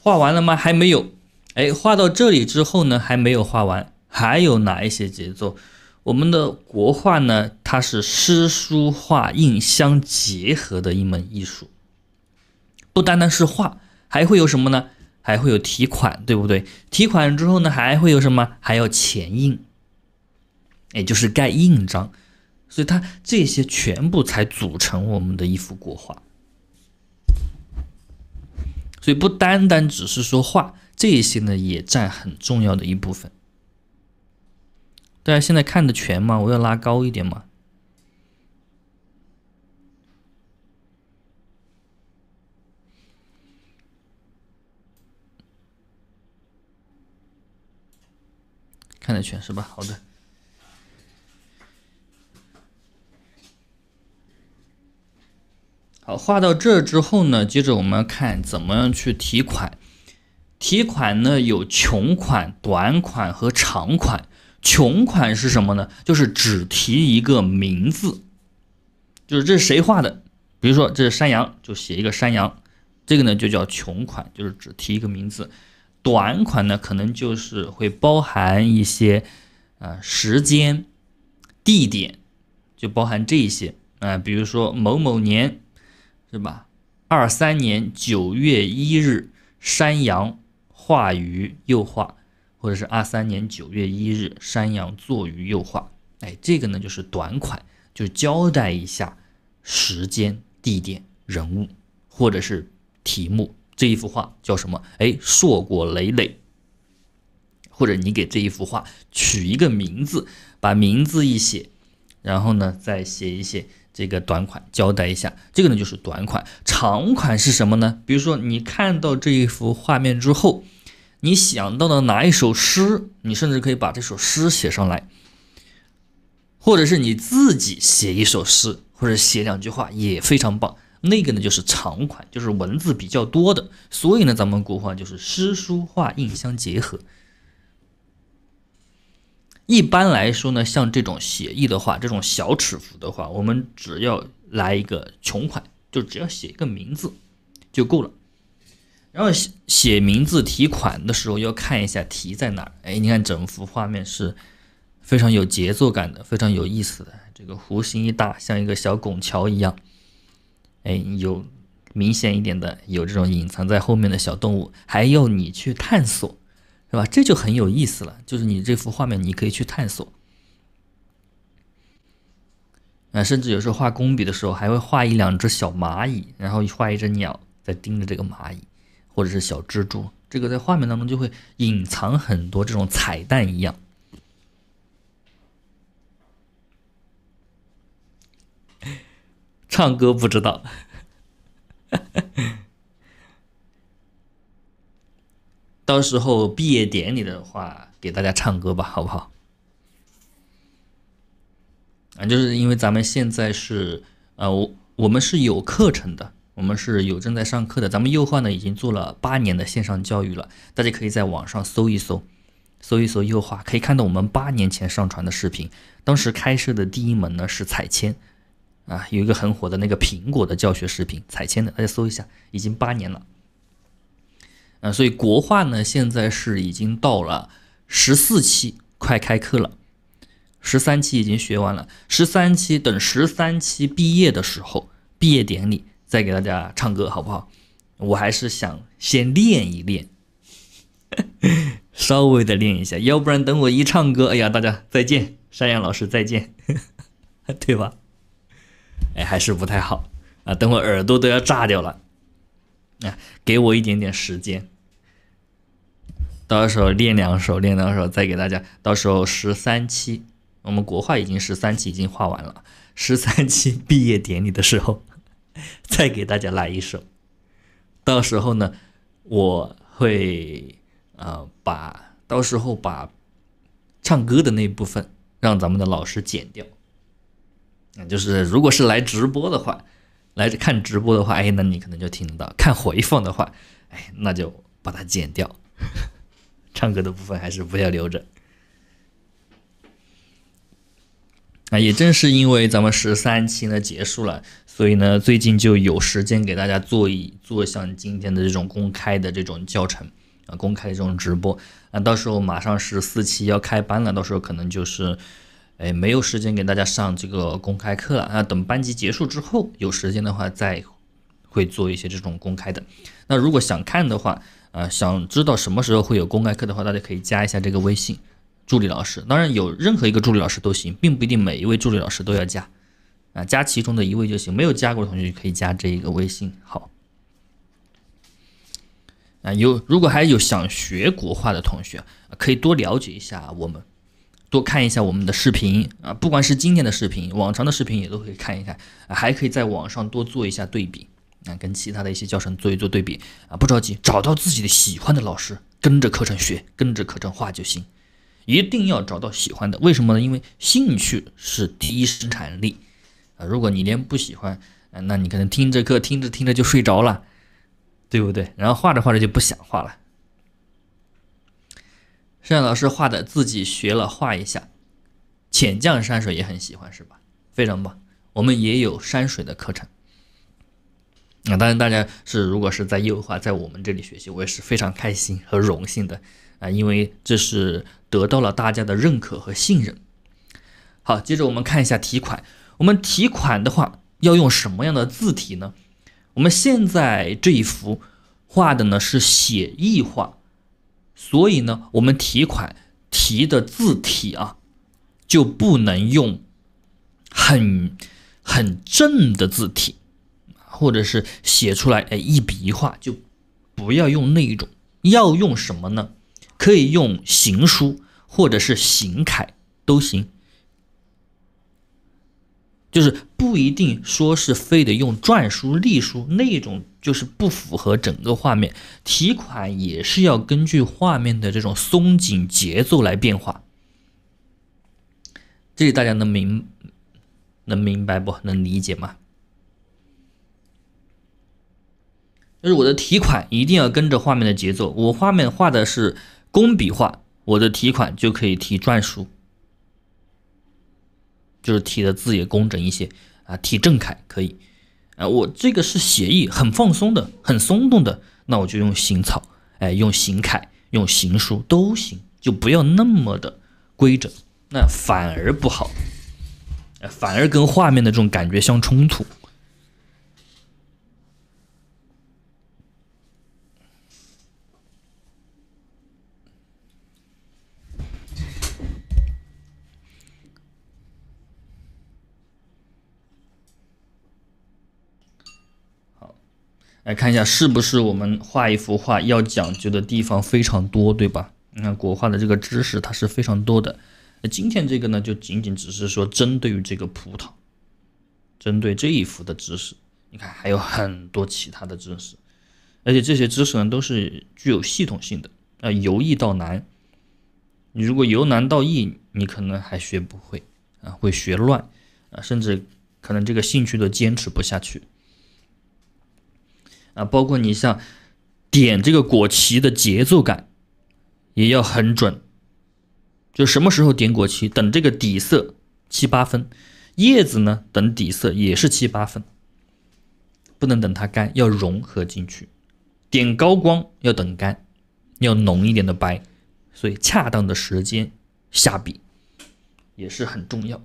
画完了吗？还没有。哎，画到这里之后呢，还没有画完，还有哪一些节奏？我们的国画呢，它是诗书画印相结合的一门艺术，不单单是画，还会有什么呢？还会有题款，对不对？题款之后呢，还会有什么？还要前印，也就是盖印章，所以它这些全部才组成我们的一幅国画，所以不单单只是说画。这些呢也占很重要的一部分。大家现在看得全吗？我要拉高一点嘛？看得全是吧？好的。好，画到这之后呢，接着我们看怎么样去提款。提款呢有穷款、短款和长款。穷款是什么呢？就是只提一个名字，就是这是谁画的？比如说这是山羊，就写一个山羊，这个呢就叫穷款，就是只提一个名字。短款呢可能就是会包含一些，呃时间、地点，就包含这一些啊。比如说某某年，是吧？二三年九月一日，山羊。画鱼右画，或者是二三年九月一日，山羊坐鱼右画。哎，这个呢就是短款，就交代一下时间、地点、人物，或者是题目。这一幅画叫什么？哎，硕果累累。或者你给这一幅画取一个名字，把名字一写，然后呢再写一写这个短款，交代一下。这个呢就是短款。长款是什么呢？比如说你看到这一幅画面之后。你想到了哪一首诗？你甚至可以把这首诗写上来，或者是你自己写一首诗，或者写两句话也非常棒。那个呢，就是长款，就是文字比较多的。所以呢，咱们古话就是诗书画印相结合。一般来说呢，像这种写意的话，这种小尺幅的话，我们只要来一个穷款，就只要写一个名字就够了。然后写写名字提款的时候要看一下题在哪儿。哎，你看整幅画面是非常有节奏感的，非常有意思的。这个弧形一大，像一个小拱桥一样。哎，有明显一点的，有这种隐藏在后面的小动物，还有你去探索，是吧？这就很有意思了。就是你这幅画面，你可以去探索。啊，甚至有时候画工笔的时候，还会画一两只小蚂蚁，然后画一只鸟在盯着这个蚂蚁。或者是小蜘蛛，这个在画面当中就会隐藏很多这种彩蛋一样。(laughs) 唱歌不知道，到时候毕业典礼的话，给大家唱歌吧，好不好？啊，就是因为咱们现在是，呃，我我们是有课程的。我们是有正在上课的，咱们油化呢已经做了八年的线上教育了，大家可以在网上搜一搜，搜一搜油化，可以看到我们八年前上传的视频，当时开设的第一门呢是彩铅，啊，有一个很火的那个苹果的教学视频，彩铅的，大家搜一下，已经八年了，啊，所以国画呢现在是已经到了十四期，快开课了，十三期已经学完了，十三期等十三期毕业的时候，毕业典礼。再给大家唱歌好不好？我还是想先练一练，(laughs) 稍微的练一下，要不然等我一唱歌，哎呀，大家再见，山羊老师再见，(laughs) 对吧？哎，还是不太好啊，等会耳朵都要炸掉了。啊，给我一点点时间，到时候练两首，练两首，再给大家。到时候十三期，我们国画已经十三期已经画完了，十三期毕业典礼的时候。(laughs) 再给大家来一首，到时候呢，我会啊把到时候把唱歌的那部分让咱们的老师剪掉。啊，就是如果是来直播的话，来看直播的话，哎，那你可能就听得到；看回放的话，哎，那就把它剪掉，(laughs) 唱歌的部分还是不要留着。那也正是因为咱们十三期呢结束了，所以呢最近就有时间给大家做一做像今天的这种公开的这种教程啊，公开的这种直播。那到时候马上是四期要开班了，到时候可能就是，哎没有时间给大家上这个公开课了。那等班级结束之后有时间的话再会做一些这种公开的。那如果想看的话，啊想知道什么时候会有公开课的话，大家可以加一下这个微信。助理老师，当然有任何一个助理老师都行，并不一定每一位助理老师都要加，啊，加其中的一位就行。没有加过的同学可以加这一个微信。好，啊，有如果还有想学国画的同学，可以多了解一下我们，多看一下我们的视频啊，不管是今天的视频，往常的视频也都可以看一看，还可以在网上多做一下对比，啊，跟其他的一些教程做一做对比啊。不着急，找到自己的喜欢的老师，跟着课程学，跟着课程画就行。一定要找到喜欢的，为什么呢？因为兴趣是第一生产力啊！如果你连不喜欢，那你可能听这课听着听着就睡着了，对不对？然后画着画着就不想画了。摄像老师画的，自己学了画一下，浅绛山水也很喜欢，是吧？非常棒！我们也有山水的课程啊。当然，大家是如果是在优化，在我们这里学习，我也是非常开心和荣幸的啊，因为这是。得到了大家的认可和信任。好，接着我们看一下提款。我们提款的话要用什么样的字体呢？我们现在这一幅画的呢是写意画，所以呢我们提款提的字体啊就不能用很很正的字体，或者是写出来哎一笔一画就不要用那一种，要用什么呢？可以用行书。或者是行楷都行，就是不一定说是非得用篆书、隶书那种，就是不符合整个画面。题款也是要根据画面的这种松紧节奏来变化。这里大家能明能明白不能理解吗？就是我的题款一定要跟着画面的节奏。我画面画的是工笔画。我的提款就可以提篆书，就是提的字也工整一些啊。提正楷可以，啊，我这个是写意，很放松的，很松动的，那我就用行草，哎，用行楷，用行书都行，就不要那么的规整，那反而不好，反而跟画面的这种感觉相冲突。来看一下，是不是我们画一幅画要讲究的地方非常多，对吧？你看国画的这个知识，它是非常多的。那今天这个呢，就仅仅只是说针对于这个葡萄，针对这一幅的知识。你看还有很多其他的知识，而且这些知识呢，都是具有系统性的啊，由易到难。你如果由难到易，你可能还学不会啊，会学乱啊，甚至可能这个兴趣都坚持不下去。啊，包括你像点这个果旗的节奏感也要很准，就什么时候点果旗，等这个底色七八分，叶子呢等底色也是七八分，不能等它干，要融合进去。点高光要等干，要浓一点的白，所以恰当的时间下笔也是很重要。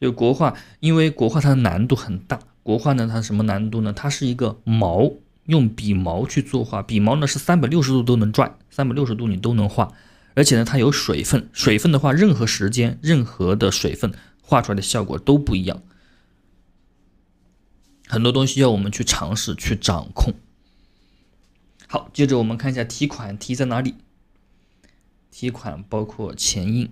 就国画，因为国画它的难度很大。国画呢，它什么难度呢？它是一个毛，用笔毛去作画，笔毛呢是三百六十度都能转，三百六十度你都能画，而且呢它有水分，水分的话，任何时间、任何的水分画出来的效果都不一样，很多东西要我们去尝试去掌控。好，接着我们看一下题款，题在哪里？题款包括前印，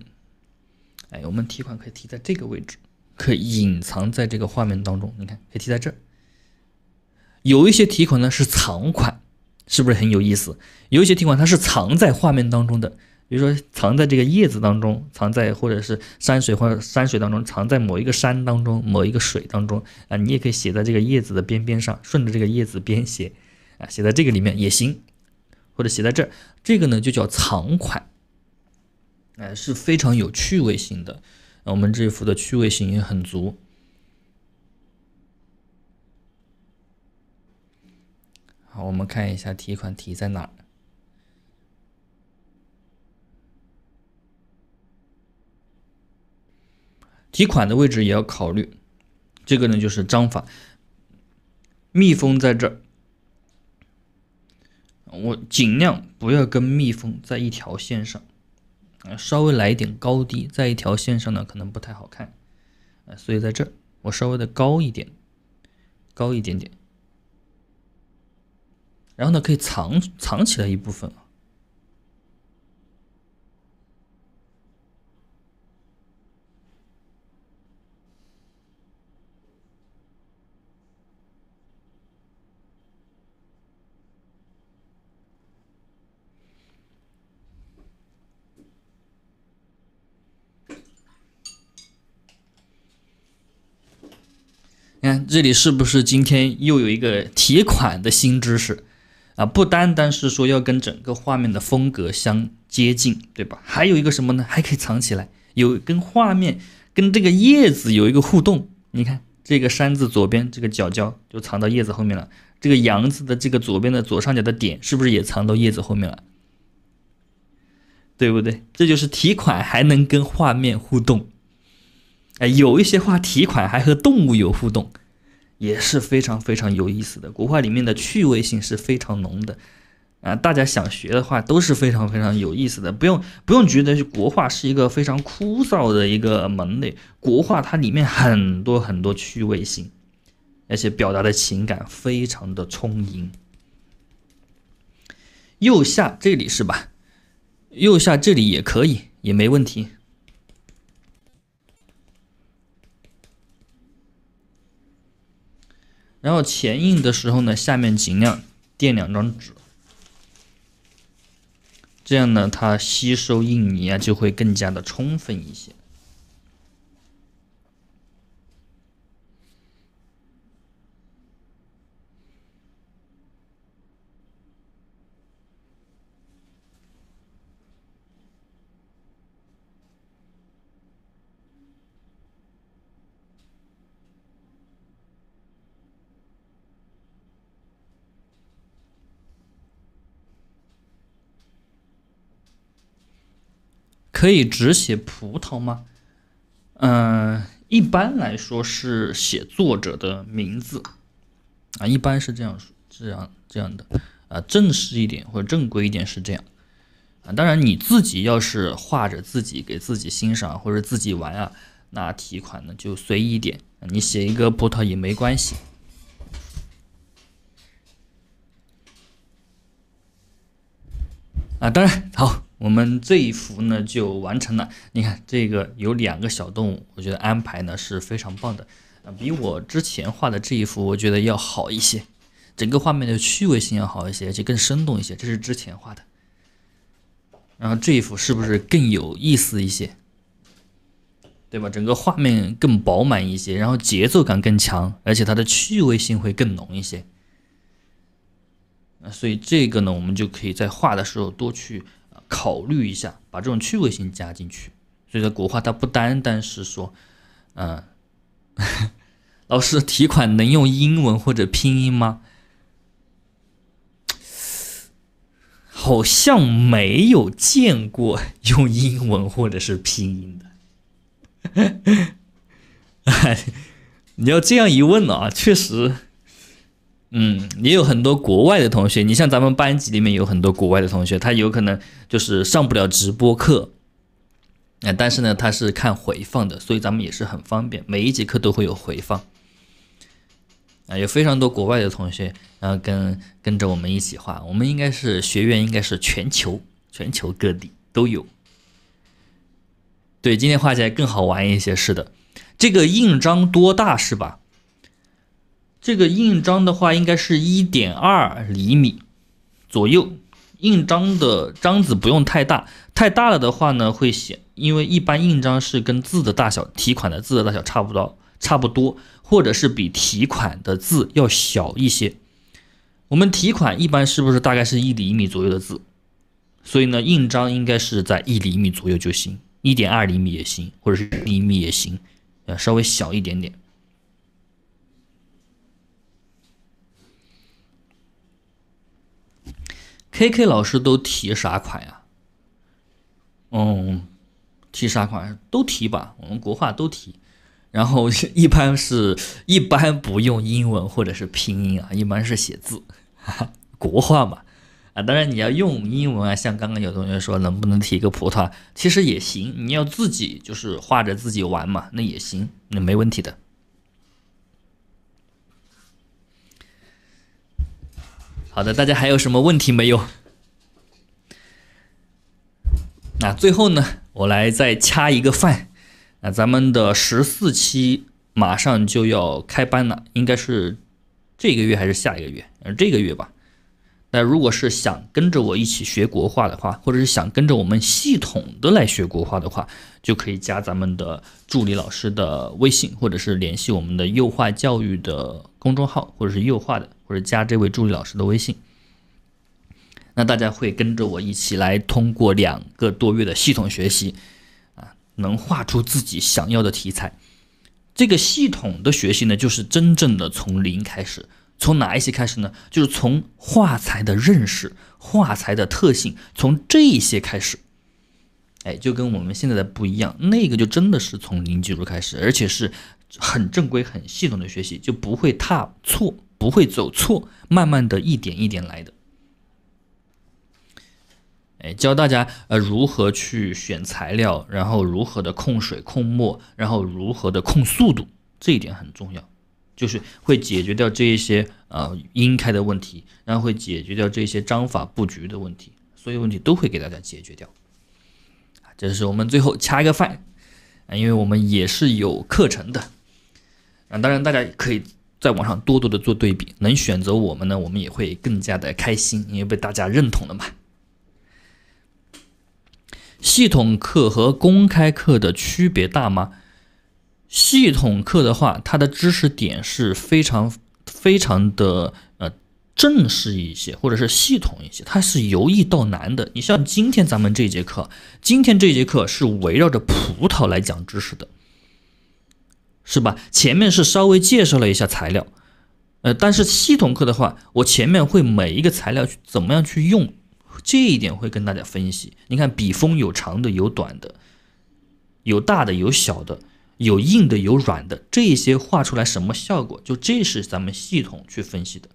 哎，我们题款可以提在这个位置。可以隐藏在这个画面当中，你看，可以贴在这儿。有一些提款呢是藏款，是不是很有意思？有一些提款它是藏在画面当中的，比如说藏在这个叶子当中，藏在或者是山水或者山水当中，藏在某一个山当中，某一个水当中啊。你也可以写在这个叶子的边边上，顺着这个叶子边写啊，写在这个里面也行，或者写在这儿，这个呢就叫藏款，哎，是非常有趣味性的。我们这幅的趣味性也很足。好，我们看一下提款题在哪儿，提款的位置也要考虑。这个呢就是章法，蜜蜂在这儿，我尽量不要跟蜜蜂在一条线上。稍微来一点高低，在一条线上呢，可能不太好看，呃，所以在这儿我稍微的高一点，高一点点，然后呢，可以藏藏起来一部分啊，你看这里是不是今天又有一个提款的新知识啊？不单单是说要跟整个画面的风格相接近，对吧？还有一个什么呢？还可以藏起来，有跟画面跟这个叶子有一个互动。你看这个山字左边这个角角就藏到叶子后面了，这个羊字的这个左边的左上角的点是不是也藏到叶子后面了？对不对？这就是提款还能跟画面互动。哎，有一些话题款还和动物有互动，也是非常非常有意思的。国画里面的趣味性是非常浓的，啊，大家想学的话都是非常非常有意思的，不用不用觉得国画是一个非常枯燥的一个门类。国画它里面很多很多趣味性，而且表达的情感非常的充盈。右下这里是吧？右下这里也可以，也没问题。然后前印的时候呢，下面尽量垫两张纸，这样呢，它吸收印泥啊就会更加的充分一些。可以只写葡萄吗？嗯，一般来说是写作者的名字啊，一般是这样这样这样的啊，正式一点或者正规一点是这样啊。当然，你自己要是画着自己给自己欣赏或者自己玩啊，那提款呢就随意一点，你写一个葡萄也没关系啊。当然好。我们这一幅呢就完成了。你看这个有两个小动物，我觉得安排呢是非常棒的，啊，比我之前画的这一幅我觉得要好一些，整个画面的趣味性要好一些，而且更生动一些。这是之前画的，然后这一幅是不是更有意思一些？对吧？整个画面更饱满一些，然后节奏感更强，而且它的趣味性会更浓一些。所以这个呢，我们就可以在画的时候多去。考虑一下，把这种趣味性加进去。所以说，国画它不单单是说，嗯，(laughs) 老师提款能用英文或者拼音吗？好像没有见过用英文或者是拼音的。(laughs) 你要这样一问啊，确实。嗯，也有很多国外的同学，你像咱们班级里面有很多国外的同学，他有可能就是上不了直播课，哎，但是呢，他是看回放的，所以咱们也是很方便，每一节课都会有回放，啊，有非常多国外的同学，然后跟跟着我们一起画，我们应该是学院，应该是全球全球各地都有，对，今天画起来更好玩一些，是的，这个印章多大是吧？这个印章的话，应该是一点二厘米左右。印章的章子不用太大，太大了的话呢，会显，因为一般印章是跟字的大小、提款的字的大小差不多，差不多，或者是比提款的字要小一些。我们提款一般是不是大概是一厘米左右的字？所以呢，印章应该是在一厘米左右就行，一点二厘米也行，或者是厘米也行，呃，稍微小一点点。K K 老师都提啥款呀？嗯，提啥款都提吧，我们国画都提。然后 (laughs) 一般是一般不用英文或者是拼音啊，一般是写字，哈哈，国画嘛。啊，当然你要用英文啊，像刚刚有同学说能不能提一个葡萄，其实也行。你要自己就是画着自己玩嘛，那也行，那没问题的。好的，大家还有什么问题没有？那最后呢，我来再掐一个饭。那咱们的十四期马上就要开班了，应该是这个月还是下一个月？嗯，这个月吧。那如果是想跟着我一起学国画的话，或者是想跟着我们系统的来学国画的话，就可以加咱们的助理老师的微信，或者是联系我们的幼化教育的。公众号，或者是右画的，或者加这位助理老师的微信，那大家会跟着我一起来通过两个多月的系统学习啊，能画出自己想要的题材。这个系统的学习呢，就是真正的从零开始，从哪一些开始呢？就是从画材的认识、画材的特性，从这些开始。哎，就跟我们现在的不一样，那个就真的是从零基础开始，而且是。很正规、很系统的学习，就不会踏错，不会走错，慢慢的一点一点来的。哎，教大家呃如何去选材料，然后如何的控水控墨，然后如何的控速度，这一点很重要，就是会解决掉这一些呃洇开的问题，然后会解决掉这些章法布局的问题，所有问题都会给大家解决掉。这是我们最后掐一个饭，因为我们也是有课程的。当然，大家可以在网上多多的做对比。能选择我们呢，我们也会更加的开心，因为被大家认同了嘛。系统课和公开课的区别大吗？系统课的话，它的知识点是非常非常的呃正式一些，或者是系统一些。它是由易到难的。你像今天咱们这节课，今天这节课是围绕着葡萄来讲知识的。是吧？前面是稍微介绍了一下材料，呃，但是系统课的话，我前面会每一个材料去怎么样去用，这一点会跟大家分析。你看笔锋有长的、有短的，有大的、有小的，有硬的、有软的，这些画出来什么效果？就这是咱们系统去分析的。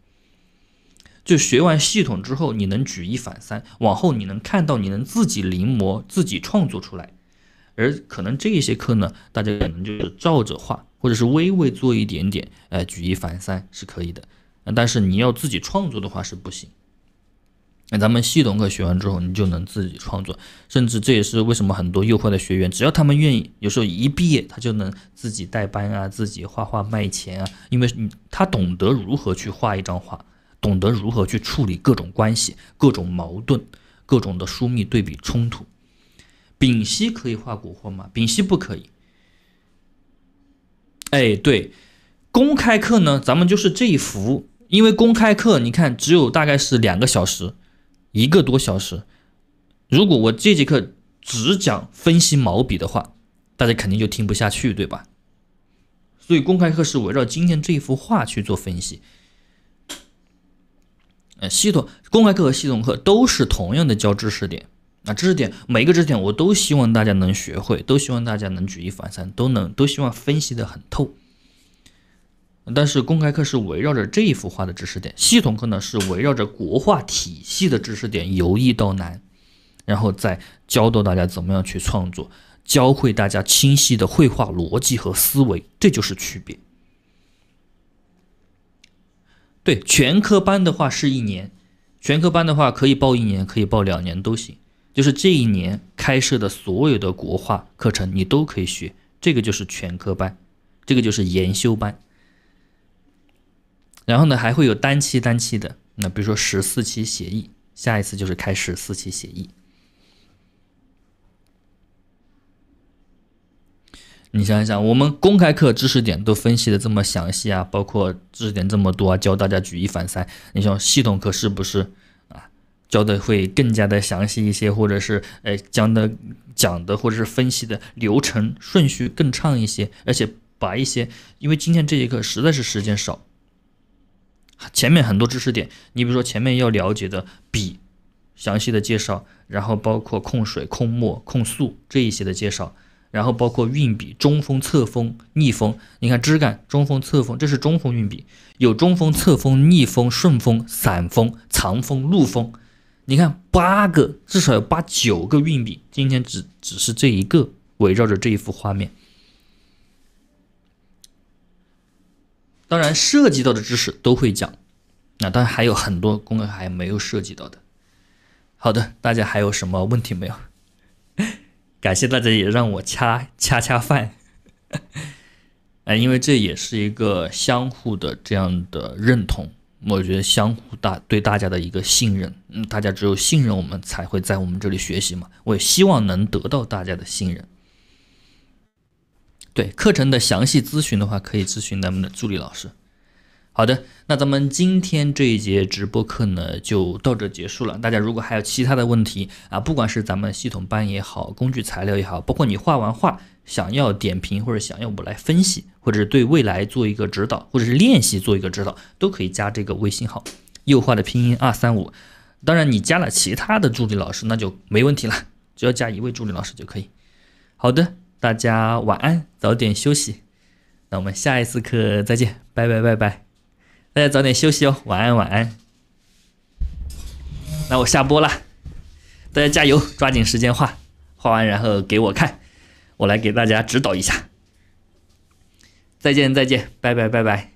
就学完系统之后，你能举一反三，往后你能看到，你能自己临摹、自己创作出来。而可能这些课呢，大家可能就是照着画，或者是微微做一点点，呃，举一反三是可以的。但是你要自己创作的话是不行。那咱们系统课学完之后，你就能自己创作，甚至这也是为什么很多优化的学员，只要他们愿意，有时候一毕业他就能自己带班啊，自己画画卖钱啊，因为他懂得如何去画一张画，懂得如何去处理各种关系、各种矛盾、各种的疏密对比冲突。丙烯可以画国画吗？丙烯不可以。哎，对，公开课呢，咱们就是这一幅，因为公开课你看只有大概是两个小时，一个多小时。如果我这节课只讲分析毛笔的话，大家肯定就听不下去，对吧？所以公开课是围绕今天这一幅画去做分析。呃，系统公开课和系统课都是同样的教知识点。啊，知识点，每个知识点我都希望大家能学会，都希望大家能举一反三，都能都希望分析的很透。但是公开课是围绕着这一幅画的知识点，系统课呢是围绕着国画体系的知识点，由易到难，然后再教大家怎么样去创作，教会大家清晰的绘画逻辑和思维，这就是区别。对，全科班的话是一年，全科班的话可以报一年，可以报两年都行。就是这一年开设的所有的国画课程，你都可以学。这个就是全科班，这个就是研修班。然后呢，还会有单期单期的，那比如说十四期协议，下一次就是开十四期协议。你想想，我们公开课知识点都分析的这么详细啊，包括知识点这么多啊，教大家举一反三。你想系统课是不是？教的会更加的详细一些，或者是呃讲的讲的或者是分析的流程顺序更畅一些，而且把一些因为今天这节课实在是时间少，前面很多知识点，你比如说前面要了解的笔详细的介绍，然后包括控水、控墨、控速这一些的介绍，然后包括运笔中锋、侧锋、逆锋，你看枝干、中锋、侧锋，这是中锋运笔，有中锋、侧锋、逆锋、顺锋、散锋、藏锋、露锋。你看，八个至少有八九个运笔，今天只只是这一个围绕着这一幅画面。当然，涉及到的知识都会讲，那当然还有很多功课还没有涉及到的。好的，大家还有什么问题没有？(laughs) 感谢大家也让我掐掐掐饭，啊，因为这也是一个相互的这样的认同。我觉得相互大对大家的一个信任，嗯，大家只有信任我们，才会在我们这里学习嘛。我也希望能得到大家的信任。对课程的详细咨询的话，可以咨询咱们的助理老师。好的，那咱们今天这一节直播课呢就到这结束了。大家如果还有其他的问题啊，不管是咱们系统班也好，工具材料也好，包括你画完画想要点评，或者想要我来分析，或者是对未来做一个指导，或者是练习做一个指导，都可以加这个微信号“右画的拼音二三五”。当然，你加了其他的助理老师那就没问题了，只要加一位助理老师就可以。好的，大家晚安，早点休息。那我们下一次课再见，拜拜拜拜。大家早点休息哦，晚安晚安。那我下播了，大家加油，抓紧时间画画完，然后给我看，我来给大家指导一下。再见再见，拜拜拜拜。